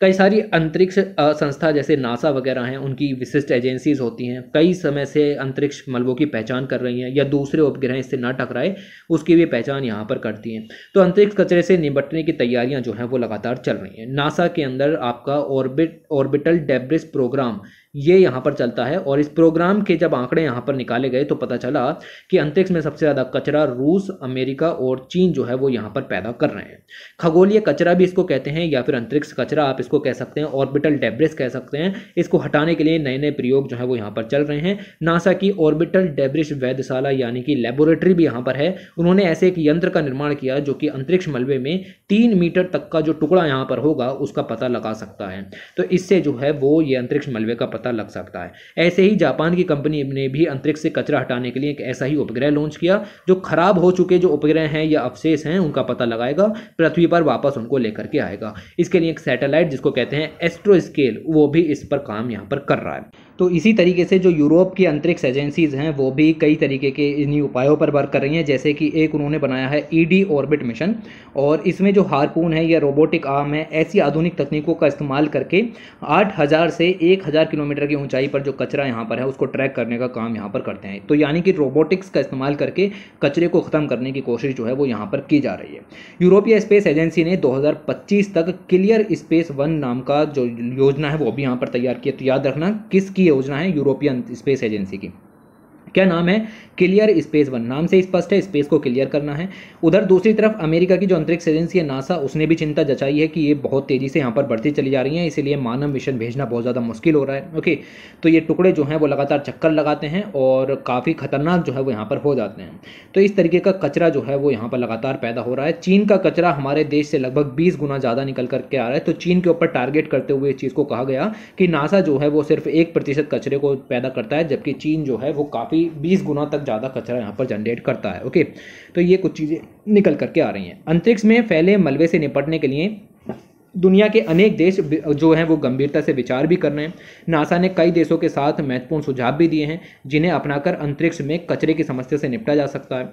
कई सारी अंतरिक्ष संस्था जैसे नासा वगैरह हैं उनकी विशिष्ट एजेंसीज होती हैं कई समय से अंतरिक्ष मलबों की पहचान कर रही हैं या दूसरे उपग्रह इससे ना टकराए उसकी भी पहचान यहाँ पर करती हैं तो अंतरिक्ष कचरे से निपटने की तैयारियाँ जो हैं वो लगातार चल रही हैं नासा के अंदर आपका ऑर्बिट ऑर्बिटल डेब्रिस प्रोग्राम ये यहाँ पर चलता है और इस प्रोग्राम के जब आंकड़े यहाँ पर निकाले गए तो पता चला कि अंतरिक्ष में सबसे ज़्यादा कचरा रूस अमेरिका और चीन जो है वो यहाँ पर पैदा कर रहे हैं खगोलीय कचरा भी इसको कहते हैं या फिर अंतरिक्ष कचरा आप इसको कह सकते हैं ऑर्बिटल डेब्रिस कह सकते हैं इसको हटाने के लिए नए नए प्रयोग जो है वो यहाँ पर चल रहे हैं नासा की ऑर्बिटल डेब्रिस वैधशाला यानी कि लेबोरेटरी भी यहाँ पर है उन्होंने ऐसे एक यंत्र का निर्माण किया जो कि अंतरिक्ष मलबे में तीन मीटर तक का जो टुकड़ा यहाँ पर होगा उसका पता लगा सकता है तो इससे जो है वो ये अंतरिक्ष मलबे का पता लग सकता है ऐसे ही जापान की कंपनी ने भी अंतरिक्ष से कचरा हटाने के लिए एक ऐसा ही उपग्रह लॉन्च किया जो खराब हो चुके जो उपग्रह हैं या अवशेष हैं उनका पता लगाएगा पृथ्वी पर वापस उनको लेकर के आएगा इसके लिए एक सैटेलाइट जिसको कहते हैं एस्ट्रो स्केल वो भी इस पर काम यहाँ पर कर रहा है तो इसी तरीके से जो यूरोप की अंतरिक्ष एजेंसीज़ हैं वो भी कई तरीके के इन्हीं उपायों पर वर्क कर रही हैं जैसे कि एक उन्होंने बनाया है ई ऑर्बिट मिशन और इसमें जो हारपून है या रोबोटिक आर्म है ऐसी आधुनिक तकनीकों का इस्तेमाल करके आठ से एक किलोमीटर की ऊंचाई पर जो कचरा यहाँ पर है उसको ट्रैक करने का काम यहाँ पर करते हैं तो यानी कि रोबोटिक्स का इस्तेमाल करके कचरे को ख़त्म करने की कोशिश जो है वो यहाँ पर की जा रही है यूरोपीय स्पेस एजेंसी ने 2025 तक क्लियर स्पेस वन नाम का जो योजना है वो भी यहाँ पर तैयार किया है तो याद रखना किसकी योजना है यूरोपियन स्पेस एजेंसी की क्या नाम है क्लियर स्पेस वन नाम से स्पष्ट है स्पेस को क्लियर करना है उधर दूसरी तरफ अमेरिका की जो अंतरिक्ष एजेंसी है नासा उसने भी चिंता जताई है कि ये बहुत तेज़ी से यहाँ पर बढ़ती चली जा रही है इसीलिए मानव मिशन भेजना बहुत ज़्यादा मुश्किल हो रहा है ओके तो ये टुकड़े जो हैं वो लगातार चक्कर लगाते हैं और काफ़ी खतरनाक जो है वो यहाँ पर हो जाते हैं तो इस तरीके का कचरा जो है वो यहाँ पर लगातार पैदा हो रहा है चीन का कचरा हमारे देश से लगभग बीस गुना ज़्यादा निकल करके आ रहा है तो चीन के ऊपर टारगेट करते हुए इस चीज़ को कहा गया कि नासा जो है वो सिर्फ एक प्रतिशत कचरे को पैदा करता है जबकि चीन जो है वो काफ़ी काफ़ी बीस गुना तक ज़्यादा कचरा यहाँ पर जनरेट करता है ओके तो ये कुछ चीज़ें निकल करके आ रही हैं अंतरिक्ष में फैले मलबे से निपटने के लिए दुनिया के अनेक देश जो हैं वो गंभीरता से विचार भी कर रहे हैं नासा ने कई देशों के साथ महत्वपूर्ण सुझाव भी दिए हैं जिन्हें अपनाकर अंतरिक्ष में कचरे की समस्या से निपटा जा सकता है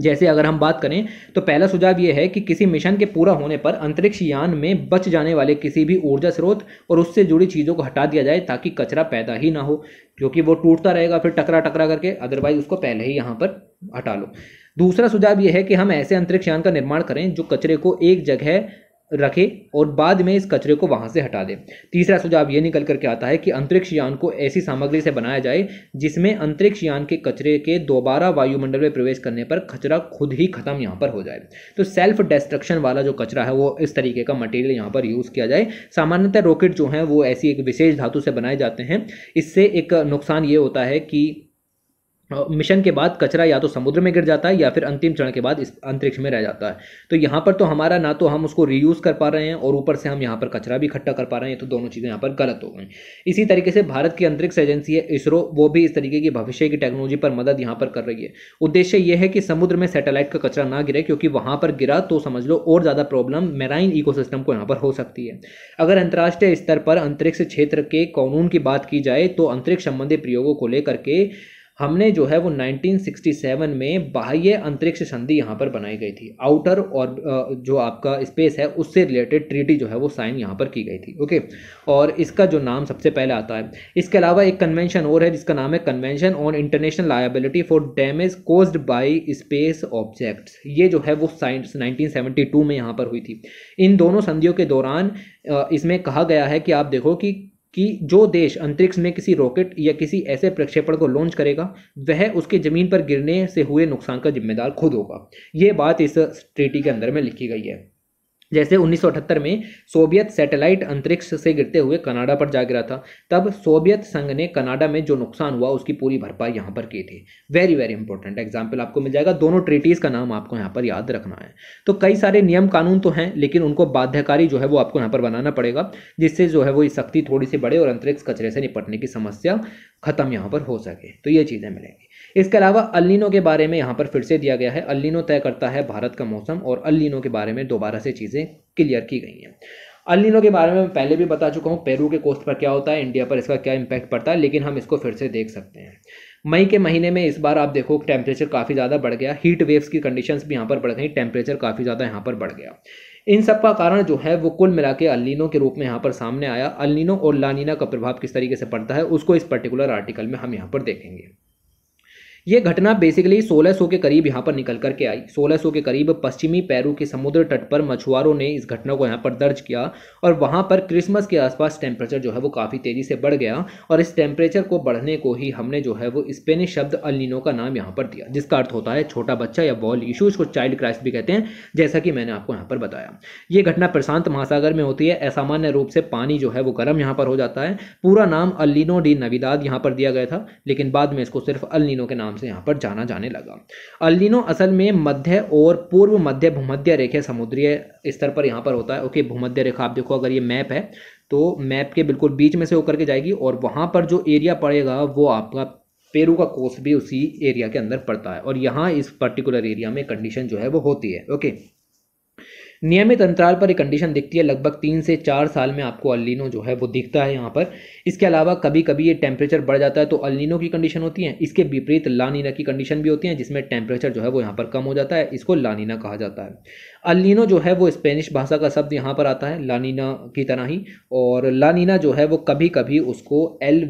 जैसे अगर हम बात करें तो पहला सुझाव यह है कि किसी मिशन के पूरा होने पर अंतरिक्ष यान में बच जाने वाले किसी भी ऊर्जा स्रोत और उससे जुड़ी चीज़ों को हटा दिया जाए ताकि कचरा पैदा ही ना हो क्योंकि वो टूटता रहेगा फिर टकरा टकरा करके अदरवाइज उसको पहले ही यहाँ पर हटा लो दूसरा सुझाव यह है कि हम ऐसे अंतरिक्ष यान का निर्माण करें जो कचरे को एक जगह रखें और बाद में इस कचरे को वहाँ से हटा दें तीसरा सुझाव ये निकल करके आता है कि अंतरिक्ष यान को ऐसी सामग्री से बनाया जाए जिसमें अंतरिक्ष यान के कचरे के दोबारा वायुमंडल में प्रवेश करने पर कचरा खुद ही खत्म यहाँ पर हो जाए तो सेल्फ डिस्ट्रक्शन वाला जो कचरा है वो इस तरीके का मटेरियल यहाँ पर यूज़ किया जाए सामान्यतः रॉकेट जो हैं वो ऐसी एक विशेष धातु से बनाए जाते हैं इससे एक नुकसान ये होता है कि मिशन के बाद कचरा या तो समुद्र में गिर जाता है या फिर अंतिम चरण के बाद इस अंतरिक्ष में रह जाता है तो यहाँ पर तो हमारा ना तो हम उसको रीयूज़ कर पा रहे हैं और ऊपर से हम यहाँ पर कचरा भी इकट्ठा कर पा रहे हैं तो दोनों चीज़ें यहाँ पर गलत हो गई इसी तरीके से भारत की अंतरिक्ष एजेंसी है इसरो वो भी इस तरीके की भविष्य की टेक्नोलॉजी पर मदद यहाँ पर कर रही है उद्देश्य ये है कि समुद्र में सेटेलाइट का कचरा ना गिरे क्योंकि वहाँ पर गिरा तो समझ लो और ज़्यादा प्रॉब्लम मेराइन इको को यहाँ पर हो सकती है अगर अंतर्राष्ट्रीय स्तर पर अंतरिक्ष क्षेत्र के कानून की बात की जाए तो अंतरिक्ष संबंधी प्रयोगों को लेकर के हमने जो है वो 1967 में बाह्य अंतरिक्ष संधि यहाँ पर बनाई गई थी आउटर और जो आपका स्पेस है उससे रिलेटेड ट्रीटी जो है वो साइन यहाँ पर की गई थी ओके और इसका जो नाम सबसे पहले आता है इसके अलावा एक कन्वेंशन और है जिसका नाम है convention on international liability for damage caused by space objects ये जो है वो साइन नाइनटीन में यहाँ पर हुई थी इन दोनों संधियों के दौरान इसमें कहा गया है कि आप देखो कि कि जो देश अंतरिक्ष में किसी रॉकेट या किसी ऐसे प्रक्षेपण को लॉन्च करेगा वह उसके ज़मीन पर गिरने से हुए नुकसान का जिम्मेदार खुद होगा ये बात इस ट्रीटी के अंदर में लिखी गई है जैसे 1978 में सोवियत सैटेलाइट अंतरिक्ष से गिरते हुए कनाडा पर जा गिरा था तब सोवियत संघ ने कनाडा में जो नुकसान हुआ उसकी पूरी भरपाई यहाँ पर की थी वेरी वेरी इंपॉर्टेंट एग्जाम्पल आपको मिल जाएगा दोनों ट्रीटीज़ का नाम आपको यहाँ पर याद रखना है तो कई सारे नियम कानून तो हैं लेकिन उनको बाध्यकारी जो है वो आपको यहाँ पर बनाना पड़ेगा जिससे जो है वो सख्ती थोड़ी सी बढ़े और अंतरिक्ष कचरे से निपटने की समस्या खत्म यहाँ पर हो सके तो ये चीज़ें मिलेंगी इसके अलावा अल्लिनो के बारे में यहाँ पर फिर से दिया गया है अल्लिनो तय करता है भारत का मौसम और अल्लिनो के बारे में दोबारा से चीज़ें क्लियर की गई हैं अल्लिनो के बारे में मैं पहले भी बता चुका हूँ पेरू के कोस्ट पर क्या होता है इंडिया पर इसका क्या इम्पैक्ट पड़ता है लेकिन हम इसको फिर से देख सकते हैं मई के महीने में इस बार आप देखो टेम्परेचर काफ़ी ज़्यादा बढ़ गया हीट वेव्स की कंडीशंस भी यहाँ पर बढ़ गई टेम्परेचर काफ़ी ज़्यादा यहाँ पर बढ़ गया इन सब का कारण जो है वो कुल मिला के अल्लिनो के रूप में यहाँ पर सामने आया अल्लिनो और लानीना का प्रभाव किस तरीके से पड़ता है उसको इस पर्टिकुलर आर्टिकल में हम यहाँ पर देखेंगे ये घटना बेसिकली 1600 के करीब यहाँ पर निकल करके आई 1600 के करीब पश्चिमी पेरू के समुद्र तट पर मछुआरों ने इस घटना को यहाँ पर दर्ज किया और वहाँ पर क्रिसमस के आसपास टेम्परेचर जो है वो काफ़ी तेज़ी से बढ़ गया और इस टेम्परेचर को बढ़ने को ही हमने जो है वो स्पेनिश शब्द अलिनो का नाम यहाँ पर दिया जिसका अर्थ होता है छोटा बच्चा या बॉल इशू इसको चाइल्ड क्राइस्ट भी कहते हैं जैसा कि मैंने आपको यहाँ पर बताया ये घटना प्रशांत महासागर में होती है असामान्य रूप से पानी जो है वो गर्म यहाँ पर हो जाता है पूरा नाम अलिनो डी नविदाद यहाँ पर दिया गया था लेकिन बाद में इसको सिर्फ अलिनो के नाम नाम से यहाँ पर जाना जाने लगा अल्लिनो असल में मध्य और पूर्व मध्य भूमध्य रेखा समुद्रीय स्तर पर यहाँ पर होता है ओके भूमध्य रेखा आप देखो अगर ये मैप है तो मैप के बिल्कुल बीच में से होकर के जाएगी और वहाँ पर जो एरिया पड़ेगा वो आपका पेरू का कोस भी उसी एरिया के अंदर पड़ता है और यहाँ इस पर्टिकुलर एरिया में कंडीशन जो है वो होती है ओके okay. नियमित अंतराल पर एक कंडीशन दिखती है लगभग तीन से चार साल में आपको अल्लीनो जो है वो दिखता है यहाँ पर इसके अलावा कभी कभी ये टेम्परेचर बढ़ जाता है तो अल्लीनो की कंडीशन होती है इसके विपरीत लानीना की कंडीशन भी होती है जिसमें टेम्परेचर जो है वो यहाँ पर कम हो जाता है इसको लानीना कहा जाता है अल्लीनो जो है वो स्पेनिश भाषा का शब्द यहाँ पर आता है लानीना की तरह ही और लानीना जो है वो कभी कभी उसको एल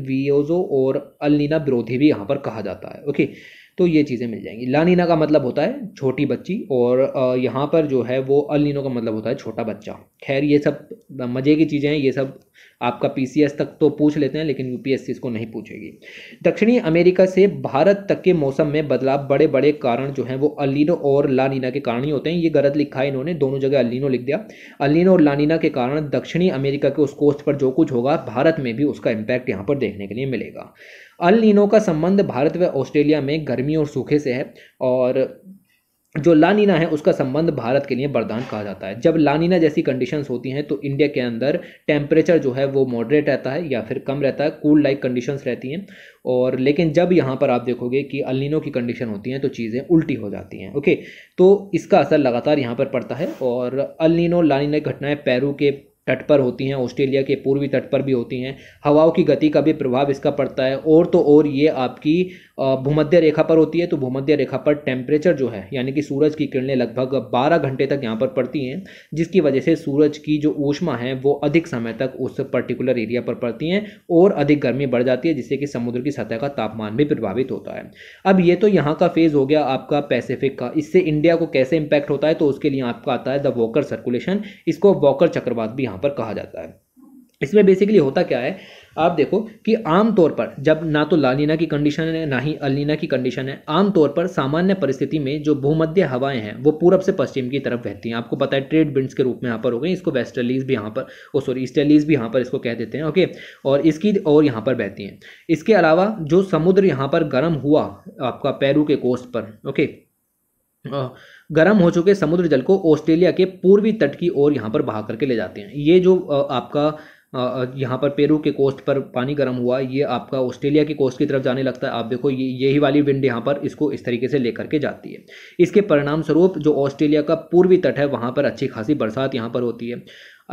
और अल्लीना विरोधी भी यहाँ पर कहा जाता है ओके तो ये चीज़ें मिल जाएंगी लानीना का मतलब होता है छोटी बच्ची और यहाँ पर जो है वो अलिनो का मतलब होता है छोटा बच्चा खैर ये सब मज़े की चीज़ें हैं ये सब आपका पी तक तो पूछ लेते हैं लेकिन यू इसको नहीं पूछेगी दक्षिणी अमेरिका से भारत तक के मौसम में बदलाव बड़े बड़े कारण जो हैं वो अलिनो और लानीना के कारण ही होते हैं ये गलत लिखा है इन्होंने दोनों जगह अलिनो लिख दिया अलिनो और लानीना के कारण दक्षिणी अमेरिका के उस कोस्ट पर जो कुछ होगा भारत में भी उसका इम्पैक्ट यहाँ पर देखने के लिए मिलेगा अल नीनो का संबंध भारत व ऑस्ट्रेलिया में गर्मी और सूखे से है और जो लानीना है उसका संबंध भारत के लिए वरदान कहा जाता है जब लानीना जैसी कंडीशंस होती हैं तो इंडिया के अंदर टेम्परेचर जो है वो मॉडरेट रहता है या फिर कम रहता है कूल लाइक कंडीशंस रहती हैं और लेकिन जब यहाँ पर आप देखोगे कि अलिनो की कंडीशन होती हैं तो चीज़ें उल्टी हो जाती हैं ओके तो इसका असर लगातार यहाँ पर पड़ता है और अलिनो लानीना घटनाएँ पैरू के तट पर होती हैं ऑस्ट्रेलिया के पूर्वी तट पर भी होती हैं हवाओं की गति का भी प्रभाव इसका पड़ता है और तो और ये आपकी भूमध्य रेखा पर होती है तो भूमध्य रेखा पर टेम्परेचर जो है यानी कि सूरज की किरणें लगभग 12 घंटे तक यहाँ पर पड़ती हैं जिसकी वजह से सूरज की जो ऊष्मा है वो अधिक समय तक उस पर्टिकुलर एरिया पर पड़ती हैं और अधिक गर्मी बढ़ जाती है जिससे कि समुद्र की सतह का तापमान भी प्रभावित होता है अब ये तो यहाँ का फेज़ हो गया आपका पैसिफिक का इससे इंडिया को कैसे इम्पैक्ट होता है तो उसके लिए आपका आता है द वॉकर सर्कुलेशन इसको वॉकर चक्रवात भी यहाँ यहाँ पर कहा जाता है इसमें बेसिकली होता क्या है आप देखो कि आमतौर पर जब ना तो लालीना की कंडीशन है ना ही अलीना की कंडीशन है आमतौर पर सामान्य परिस्थिति में जो भूमध्य हवाएं हैं वो पूरब से पश्चिम की तरफ बहती हैं आपको पता है ट्रेड विंड्स के रूप में यहाँ पर हो गई इसको वेस्टर्लीज भी यहाँ पर ओ सॉरी ईस्टर्लीज भी यहाँ पर इसको कह देते हैं ओके और इसकी और यहाँ पर बहती हैं इसके अलावा जो समुद्र यहाँ पर गर्म हुआ आपका पेरू के कोस्ट पर ओके गर्म हो चुके समुद्र जल को ऑस्ट्रेलिया के पूर्वी तट की ओर यहाँ पर बहा करके ले जाते हैं ये जो आपका यहाँ पर पेरू के कोस्ट पर पानी गर्म हुआ ये आपका ऑस्ट्रेलिया के कोस्ट की तरफ जाने लगता है आप देखो ये यही वाली विंड यहाँ पर इसको इस तरीके से लेकर के जाती है इसके परिणाम स्वरूप जो ऑस्ट्रेलिया का पूर्वी तट है वहाँ पर अच्छी खासी बरसात यहाँ पर होती है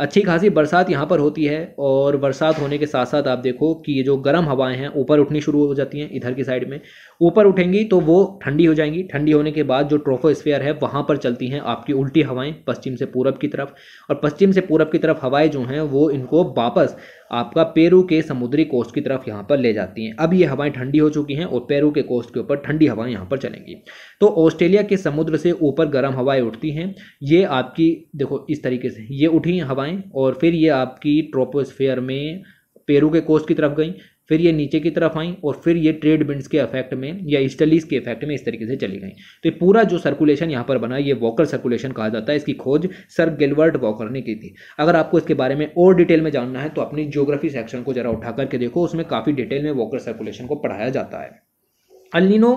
अच्छी खासी बरसात यहाँ पर होती है और बरसात होने के साथ साथ आप देखो कि ये जो गर्म हवाएं हैं ऊपर उठनी शुरू हो जाती हैं इधर की साइड में ऊपर उठेंगी तो वो ठंडी हो जाएंगी ठंडी होने के बाद जो ट्रोफोस्फेयर है वहाँ पर चलती हैं आपकी उल्टी हवाएं पश्चिम से पूरब की तरफ और पश्चिम से पूरब की तरफ हवाएं जो हैं वो इनको वापस आपका पेरू के समुद्री कोस्ट की तरफ यहाँ पर ले जाती हैं अब ये हवाएं ठंडी हो चुकी हैं और पेरू के कोस्ट के ऊपर ठंडी हवाएं यहाँ पर चलेंगी तो ऑस्ट्रेलिया के समुद्र से ऊपर गर्म हवाएं उठती हैं ये आपकी देखो इस तरीके से ये उठी हवाएं और फिर ये आपकी ट्रोपोस्फेयर में पेरू के कोस्ट की तरफ गई फिर ये नीचे की तरफ आई और फिर ये ट्रेड बिंड्स के इफेक्ट में या स्टलीस के इफेक्ट में इस तरीके से चली गई तो पूरा जो सर्कुलेशन यहाँ पर बना ये वॉकर सर्कुलेशन कहा जाता है इसकी खोज सर गिलवर्ट वॉकर ने की थी अगर आपको इसके बारे में और डिटेल में जानना है तो अपनी जियोग्राफी सेक्शन को जरा उठा करके देखो उसमें काफ़ी डिटेल में वॉकर सर्कुलेशन को पढ़ाया जाता है अलिनो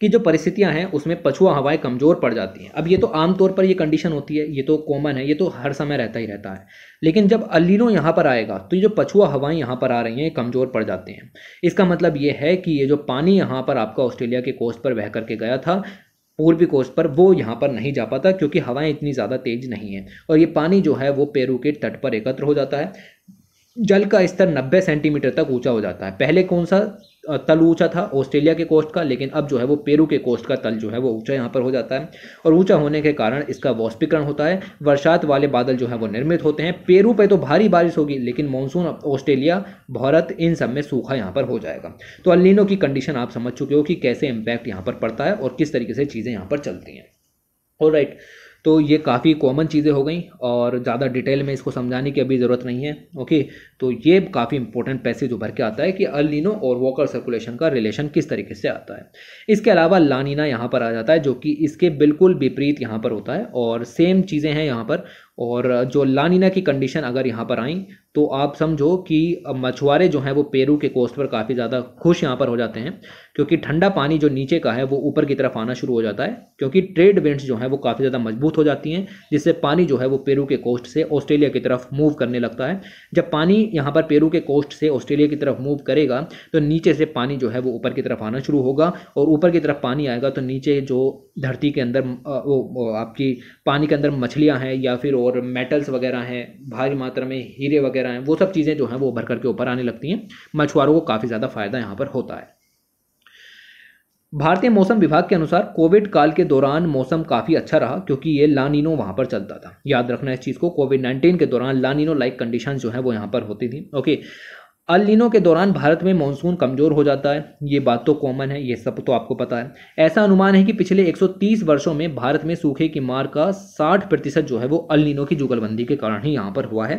कि जो परिस्थितियां हैं उसमें पछुआ हवाएं कमज़ोर पड़ जाती हैं अब ये तो आमतौर पर ये कंडीशन होती है ये तो कॉमन है ये तो हर समय रहता ही रहता है लेकिन जब अलिनो यहाँ पर आएगा तो ये जो पछुआ हवाएं यहाँ पर आ रही हैं कमज़ोर पड़ जाते हैं इसका मतलब ये है कि ये जो पानी यहाँ पर आपका ऑस्ट्रेलिया के कोस्ट पर बह करके गया था पूर्वी कोस्ट पर वो यहाँ पर नहीं जा पाता क्योंकि हवाएं इतनी ज़्यादा तेज़ नहीं हैं और ये पानी जो है वो पेरू के तट पर एकत्र हो जाता है जल का स्तर 90 सेंटीमीटर तक ऊंचा हो जाता है पहले कौन सा तल ऊंचा था ऑस्ट्रेलिया के कोस्ट का लेकिन अब जो है वो पेरू के कोस्ट का तल जो है वो ऊंचा यहाँ पर हो जाता है और ऊंचा होने के कारण इसका वाष्पीकरण होता है वर्षात वाले बादल जो है वो निर्मित होते हैं पेरू पे तो भारी बारिश होगी लेकिन मानसून ऑस्ट्रेलिया भारत इन सब में सूखा यहाँ पर हो जाएगा तो अलिनों की कंडीशन आप समझ चुके हो कि कैसे इम्पैक्ट यहाँ पर पड़ता है और किस तरीके से चीज़ें यहाँ पर चलती हैं और राइट right. तो ये काफ़ी कॉमन चीज़ें हो गई और ज़्यादा डिटेल में इसको समझाने की अभी ज़रूरत नहीं है ओके तो ये काफ़ी इंपॉर्टेंट पैसेज उभर के आता है कि अलिनो और वॉकर सर्कुलेशन का रिलेशन किस तरीके से आता है इसके अलावा लानीना यहाँ पर आ जाता है जो कि इसके बिल्कुल विपरीत यहाँ पर होता है और सेम चीज़ें हैं यहाँ पर और जो लानीना की कंडीशन अगर यहाँ पर आई तो आप समझो कि मछुआरे जो हैं वो पेरू के कोस्ट पर काफ़ी ज़्यादा खुश यहाँ पर हो जाते हैं क्योंकि ठंडा पानी जो नीचे का है वो ऊपर की तरफ आना शुरू हो जाता है क्योंकि ट्रेड वेंट्स जो हैं वो काफ़ी ज़्यादा मजबूत हो जाती हैं जिससे पानी जो है वो पेरू के कोस्ट से ऑस्ट्रेलिया की तरफ मूव करने लगता है जब पानी यहाँ पर पेरू के कोस्ट से ऑस्ट्रेलिया की तरफ मूव करेगा तो नीचे से पानी जो है वो ऊपर की तरफ आना शुरू होगा और ऊपर की तरफ पानी आएगा तो नीचे जो धरती के अंदर वो आपकी पानी के अंदर मछलियाँ हैं या फिर और मेटल्स वगैरह हैं भारी मात्रा में हीरे वगैरह वगैरह हैं वो सब चीज़ें जो हैं वो उभर करके ऊपर आने लगती हैं मछुआरों को काफ़ी ज़्यादा फायदा यहाँ पर होता है भारतीय मौसम विभाग के अनुसार कोविड काल के दौरान मौसम काफ़ी अच्छा रहा क्योंकि ये लानिनो वहाँ पर चलता था याद रखना इस चीज़ को कोविड नाइन्टीन के दौरान लानिनो लाइक कंडीशन जो है वो यहाँ पर होती थी ओके अलिनो के दौरान भारत में मानसून कमज़ोर हो जाता है ये बात तो कॉमन है ये सब तो आपको पता है ऐसा अनुमान है कि पिछले 130 वर्षों में भारत में सूखे की मार का 60 प्रतिशत जो है वो अलिनो की जुगलबंदी के कारण ही यहाँ पर हुआ है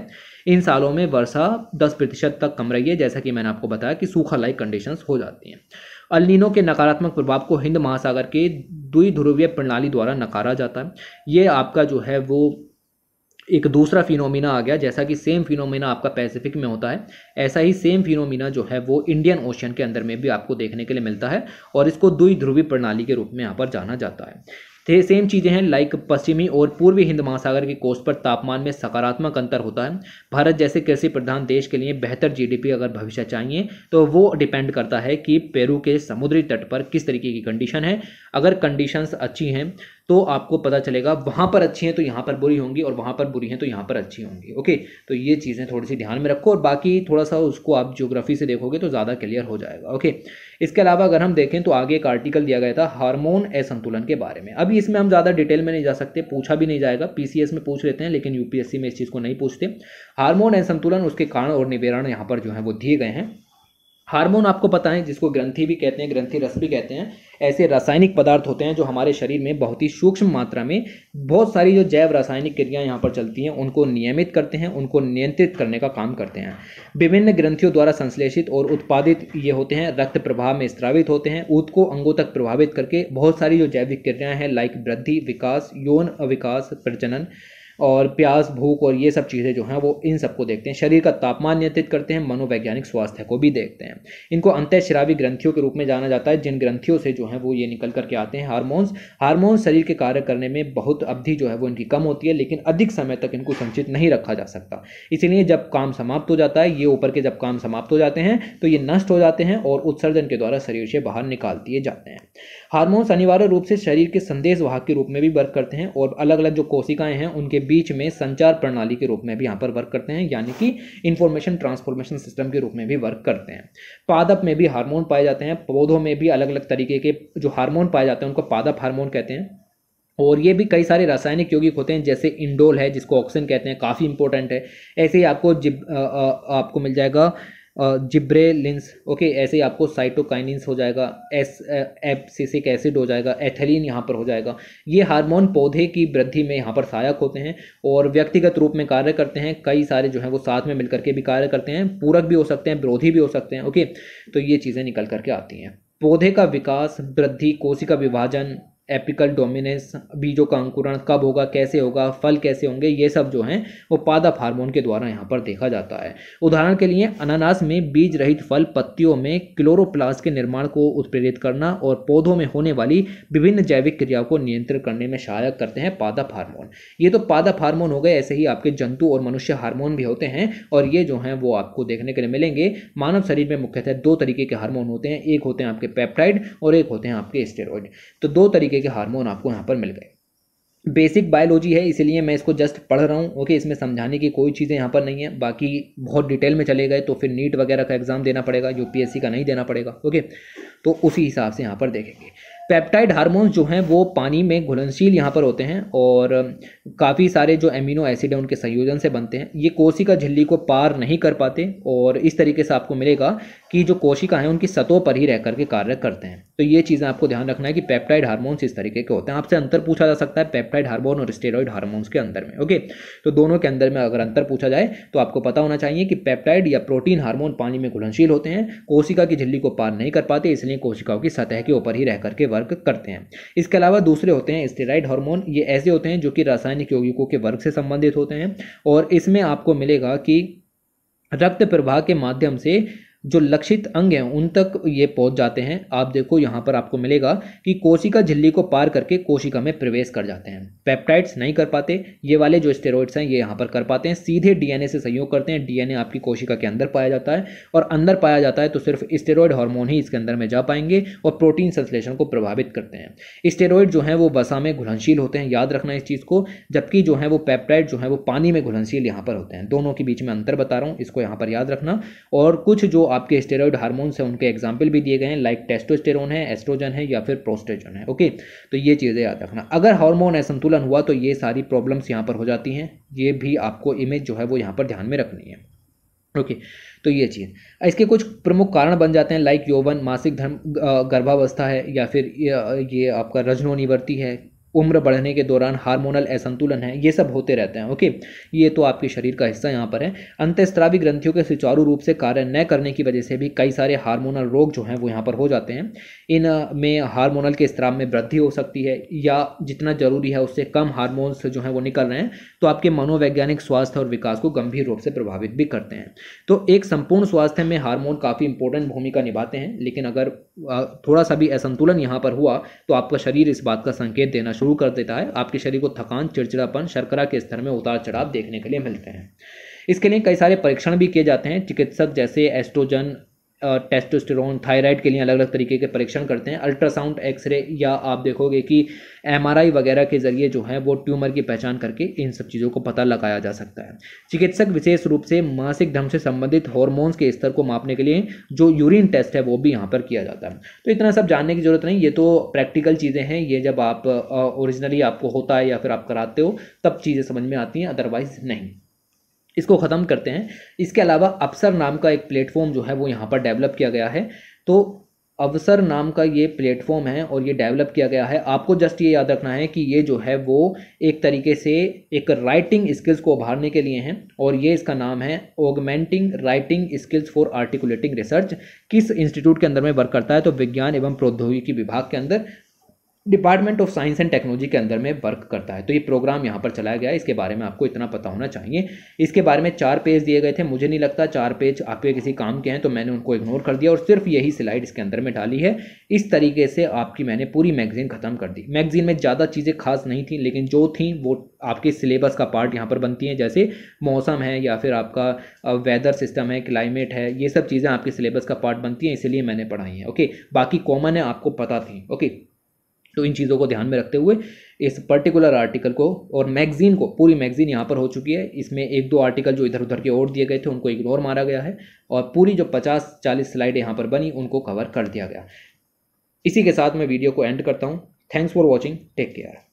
इन सालों में वर्षा दस प्रतिशत तक कम रही है जैसा कि मैंने आपको बताया कि सूखा लाइक कंडीशन हो जाती हैं अलिनो के नकारात्मक प्रभाव को हिंद महासागर के ध्रुवीय प्रणाली द्वारा नकारा जाता है ये आपका जो है वो एक दूसरा फिनोमिना आ गया जैसा कि सेम फिनोमिना आपका पैसिफिक में होता है ऐसा ही सेम फिनोमिना जो है वो इंडियन ओशियन के अंदर में भी आपको देखने के लिए मिलता है और इसको ध्रुवी प्रणाली के रूप में यहाँ पर जाना जाता है सेम चीज़ें हैं लाइक पश्चिमी और पूर्वी हिंद महासागर के कोस्ट पर तापमान में सकारात्मक अंतर होता है भारत जैसे कृषि प्रधान देश के लिए बेहतर जीडीपी अगर भविष्य चाहिए तो वो डिपेंड करता है कि पेरू के समुद्री तट पर किस तरीके की कंडीशन है अगर कंडीशंस अच्छी हैं तो आपको पता चलेगा वहाँ पर अच्छी हैं तो यहाँ पर बुरी होंगी और वहाँ पर बुरी हैं तो यहाँ पर अच्छी होंगी ओके तो ये चीज़ें थोड़ी सी ध्यान में रखो और बाकी थोड़ा सा उसको आप ज्योग्राफी से देखोगे तो ज़्यादा क्लियर हो जाएगा ओके इसके अलावा अगर हम देखें तो आगे एक आर्टिकल दिया गया था हार्मोन असंतुलन के बारे में अभी इसमें हम ज़्यादा डिटेल में नहीं जा सकते पूछा भी नहीं जाएगा पीसीएस में पूछ लेते हैं लेकिन यूपीएससी में इस चीज़ को नहीं पूछते हार्मोन असंतुलन उसके कारण और निवेरण यहाँ पर जो है वो दिए गए हैं हार्मोन आपको पता है जिसको ग्रंथि भी कहते हैं ग्रंथि रस भी कहते हैं ऐसे रासायनिक पदार्थ होते हैं जो हमारे शरीर में बहुत ही सूक्ष्म मात्रा में बहुत सारी जो जैव रासायनिक क्रियाएं यहाँ पर चलती हैं उनको नियमित करते हैं उनको नियंत्रित करने का काम करते हैं विभिन्न ग्रंथियों द्वारा संश्लेषित और उत्पादित ये होते हैं रक्त प्रभाव में स्त्रावित होते हैं ऊत को अंगों तक प्रभावित करके बहुत सारी जो जैविक क्रियाएँ हैं लाइक वृद्धि विकास यौन अविकास प्रजनन और प्यास भूख और ये सब चीज़ें जो हैं वो इन सबको देखते हैं शरीर का तापमान नियंत्रित करते हैं मनोवैज्ञानिक स्वास्थ्य को भी देखते हैं इनको अंत्यश्रावी ग्रंथियों के रूप में जाना जाता है जिन ग्रंथियों से जो है वो ये निकल करके आते हैं हार्मोन्स हार्मोन्स शरीर के कार्य करने में बहुत अवधि जो है वो इनकी कम होती है लेकिन अधिक समय तक इनको संचित नहीं रखा जा सकता इसीलिए जब काम समाप्त हो जाता है ये ऊपर के जब काम समाप्त हो जाते हैं तो ये नष्ट हो जाते हैं और उत्सर्जन के द्वारा शरीर से बाहर निकाल दिए जाते हैं हार्मोन्स अनिवार्य रूप से शरीर के संदेश वाहक के रूप में भी वर्क करते हैं और अलग अलग जो कोशिकाएं हैं उनके बीच में संचार प्रणाली के रूप में भी यहाँ पर वर्क करते हैं यानी कि इंफॉर्मेशन ट्रांसफॉर्मेशन सिस्टम के रूप में भी वर्क करते हैं पादप में भी हार्मोन पाए जाते हैं पौधों में भी अलग अलग तरीके के जो हार्मोन पाए जाते हैं उनको पादप हार्मोन कहते हैं और ये भी कई सारे रासायनिक यौगिक होते हैं जैसे इंडोल है जिसको ऑक्सीजन कहते हैं काफ़ी इंपॉर्टेंट है ऐसे ही आपको जिब आ, आ, आपको मिल जाएगा जिब्रेलिन्स ओके ऐसे ही आपको साइटोकाइनिन्स हो जाएगा एस एपसिसिक एसिड हो जाएगा एथेलिन यहाँ पर हो जाएगा ये हार्मोन पौधे की वृद्धि में यहाँ पर सहायक होते हैं और व्यक्तिगत रूप में कार्य करते हैं कई सारे जो हैं वो साथ में मिलकर के भी कार्य करते हैं पूरक भी हो सकते हैं विरोधी भी हो सकते हैं ओके तो ये चीज़ें निकल करके आती हैं पौधे का विकास वृद्धि कोशिका विभाजन एपिकल डोमिनेंस बीजों का अंकुरण कब होगा कैसे होगा फल कैसे होंगे ये सब जो हैं वो पादप हार्मोन के द्वारा यहाँ पर देखा जाता है उदाहरण के लिए अनानास में बीज रहित फल पत्तियों में क्लोरोप्लास्ट के निर्माण को उत्प्रेरित करना और पौधों में होने वाली विभिन्न जैविक क्रियाओं को नियंत्रित करने में सहायक करते हैं पादप हार्मोन ये तो पादप हार्मोन हो गए ऐसे ही आपके जंतु और मनुष्य हार्मोन भी होते हैं और ये जो हैं वो आपको देखने के लिए मिलेंगे मानव शरीर में मुख्यतः दो तरीके के हार्मोन होते हैं एक होते हैं आपके पेप्टाइड और एक होते हैं आपके स्टेरॉइड तो दो तरीके के हार्मोन आपको यहाँ पर मिल गए बेसिक बायोलॉजी है इसीलिए मैं इसको जस्ट पढ़ रहा हूँ ओके इसमें समझाने की कोई चीज़ें यहाँ पर नहीं है बाकी बहुत डिटेल में चले गए तो फिर नीट वगैरह का एग्ज़ाम देना पड़ेगा यूपीएससी का नहीं देना पड़ेगा ओके तो उसी हिसाब से यहाँ पर देखेंगे पेप्टाइड हार्मोन्स जो हैं वो पानी में घुलनशील यहाँ पर होते हैं और काफ़ी सारे जो एमिनो एसिड हैं उनके संयोजन से बनते हैं ये कोशिका झिल्ली को पार नहीं कर पाते और इस तरीके से आपको मिलेगा कि जो कोशिका हैं उनकी सतहों पर ही रह करके कार्य करते हैं तो ये चीज़ें आपको ध्यान रखना है कि पेप्टाइड हार्मोन्स इस तरीके के होते हैं आपसे अंतर पूछा जा सकता है पेप्टाइड हार्मोन और स्टेरॉइड हार्मोन्स के अंदर में ओके तो दोनों के अंदर में अगर अंतर पूछा जाए तो आपको पता होना चाहिए कि पेप्टाइड या प्रोटीन हार्मोन पानी में घुलनशील होते हैं कोशिका की झिल्ली को पार नहीं कर पाते इसलिए कोशिकाओं की सतह के ऊपर ही रह करके वर्क करते हैं इसके अलावा दूसरे होते हैं स्टेराइड हार्मोन ये ऐसे होते हैं जो कि रासायनिक यौगिकों के वर्ग से संबंधित होते हैं और इसमें आपको मिलेगा कि रक्त प्रवाह के माध्यम से जो लक्षित अंग हैं उन तक ये पहुंच जाते हैं आप देखो यहाँ पर आपको मिलेगा कि कोशिका झिल्ली को पार करके कोशिका में प्रवेश कर जाते हैं पेप्टाइड्स नहीं कर पाते ये वाले जो स्टेरॉइड्स हैं ये यहाँ पर कर पाते हैं सीधे डीएनए से सहयोग करते हैं डीएनए आपकी कोशिका के अंदर पाया जाता है और अंदर पाया जाता है तो सिर्फ स्टेरॉयड हॉर्मोन ही इसके अंदर में जा पाएंगे और प्रोटीन संश्लेषण को प्रभावित करते हैं स्टेरॉयड जो है वो बसा में घुलनशील होते हैं याद रखना इस चीज़ को जबकि जो है वो पैप्टाइड जो है वो पानी में घुलनशील यहाँ पर होते हैं दोनों के बीच में अंतर बता रहा हूँ इसको यहाँ पर याद रखना और कुछ जो आपके स्टेरॉयड हार्मोन्स हैं उनके एग्जाम्पल भी दिए गए हैं लाइक टेस्टोस्टेरोन है एस्ट्रोजन है या फिर प्रोस्टेजन है ओके तो ये चीज़ें याद रखना अगर हार्मोन असंतुलन हुआ तो ये सारी प्रॉब्लम्स यहाँ पर हो जाती हैं ये भी आपको इमेज जो है वो यहाँ पर ध्यान में रखनी है ओके तो ये चीज़ इसके कुछ प्रमुख कारण बन जाते हैं लाइक यौवन मासिक धर्म गर्भावस्था है या फिर ये, ये आपका रजनोनिवर्ती है उम्र बढ़ने के दौरान हार्मोनल असंतुलन है ये सब होते रहते हैं ओके ये तो आपके शरीर का हिस्सा यहाँ पर है अंतस्त्रावी ग्रंथियों के सुचारू रूप से कार्य न करने की वजह से भी कई सारे हार्मोनल रोग जो हैं वो यहाँ पर हो जाते हैं इन में हार्मोनल के स्त्राव में वृद्धि हो सकती है या जितना जरूरी है उससे कम हारमोन्स जो हैं वो निकल रहे हैं तो आपके मनोवैज्ञानिक स्वास्थ्य और विकास को गंभीर रूप से प्रभावित भी करते हैं तो एक संपूर्ण स्वास्थ्य में हारमोन काफ़ी इंपॉर्टेंट भूमिका निभाते हैं लेकिन अगर थोड़ा सा भी असंतुलन यहाँ पर हुआ तो आपका शरीर इस बात का संकेत देना शुरू कर देता है आपके शरीर को थकान चिड़चिड़ापन शर्करा के स्तर में उतार चढ़ाव देखने के लिए मिलते हैं इसके लिए कई सारे परीक्षण भी किए जाते हैं चिकित्सक जैसे एस्ट्रोजन टेस्टोस्टेरोन थायराइड के लिए अलग अलग तरीके के परीक्षण करते हैं अल्ट्रासाउंड एक्सरे या आप देखोगे कि एमआरआई वगैरह के जरिए जो है वो ट्यूमर की पहचान करके इन सब चीज़ों को पता लगाया जा सकता है चिकित्सक विशेष रूप से मासिक ढंग से संबंधित हॉर्मोन्स के स्तर को मापने के लिए जो यूरिन टेस्ट है वो भी यहाँ पर किया जाता है तो इतना सब जानने की जरूरत नहीं ये तो प्रैक्टिकल चीज़ें हैं ये जब आप ओरिजिनली आपको होता है या फिर आप कराते हो तब चीज़ें समझ में आती हैं अदरवाइज नहीं इसको ख़त्म करते हैं इसके अलावा अवसर नाम का एक प्लेटफॉर्म जो है वो यहाँ पर डेवलप किया गया है तो अवसर नाम का ये प्लेटफॉर्म है और ये डेवलप किया गया है आपको जस्ट ये याद रखना है कि ये जो है वो एक तरीके से एक राइटिंग स्किल्स को उभारने के लिए हैं और ये इसका नाम है augmenting writing skills for articulating research किस इंस्टीट्यूट के अंदर में वर्क करता है तो विज्ञान एवं प्रौद्योगिकी विभाग के अंदर department of science and technology के अंदर में वर्क करता है तो ये प्रोग्राम यहाँ पर चलाया गया है इसके बारे में आपको इतना पता होना चाहिए इसके बारे में चार पेज दिए गए थे मुझे नहीं लगता चार पेज आपके किसी काम के हैं तो मैंने उनको इग्नोर कर दिया और सिर्फ यही स्लाइड इसके अंदर में डाली है इस तरीके से आपकी मैंने पूरी मैगजीन ख़त्म कर दी मैगजीन में ज़्यादा चीज़ें खास नहीं थी लेकिन जो थी वो आपके सिलेबस का पार्ट यहाँ पर बनती हैं जैसे मौसम है या फिर आपका वेदर सिस्टम है क्लाइमेट है ये सब चीज़ें आपके सिलेबस का पार्ट बनती हैं इसलिए मैंने पढ़ाई हैं ओके बाकी कॉमन है आपको पता थी ओके तो इन चीज़ों को ध्यान में रखते हुए इस पर्टिकुलर आर्टिकल को और मैगजीन को पूरी मैगजीन यहाँ पर हो चुकी है इसमें एक दो आर्टिकल जो इधर उधर के और दिए गए थे उनको इग्नोर मारा गया है और पूरी जो पचास चालीस स्लाइड यहाँ पर बनी उनको कवर कर दिया गया इसी के साथ मैं वीडियो को एंड करता हूँ thanks for watching take care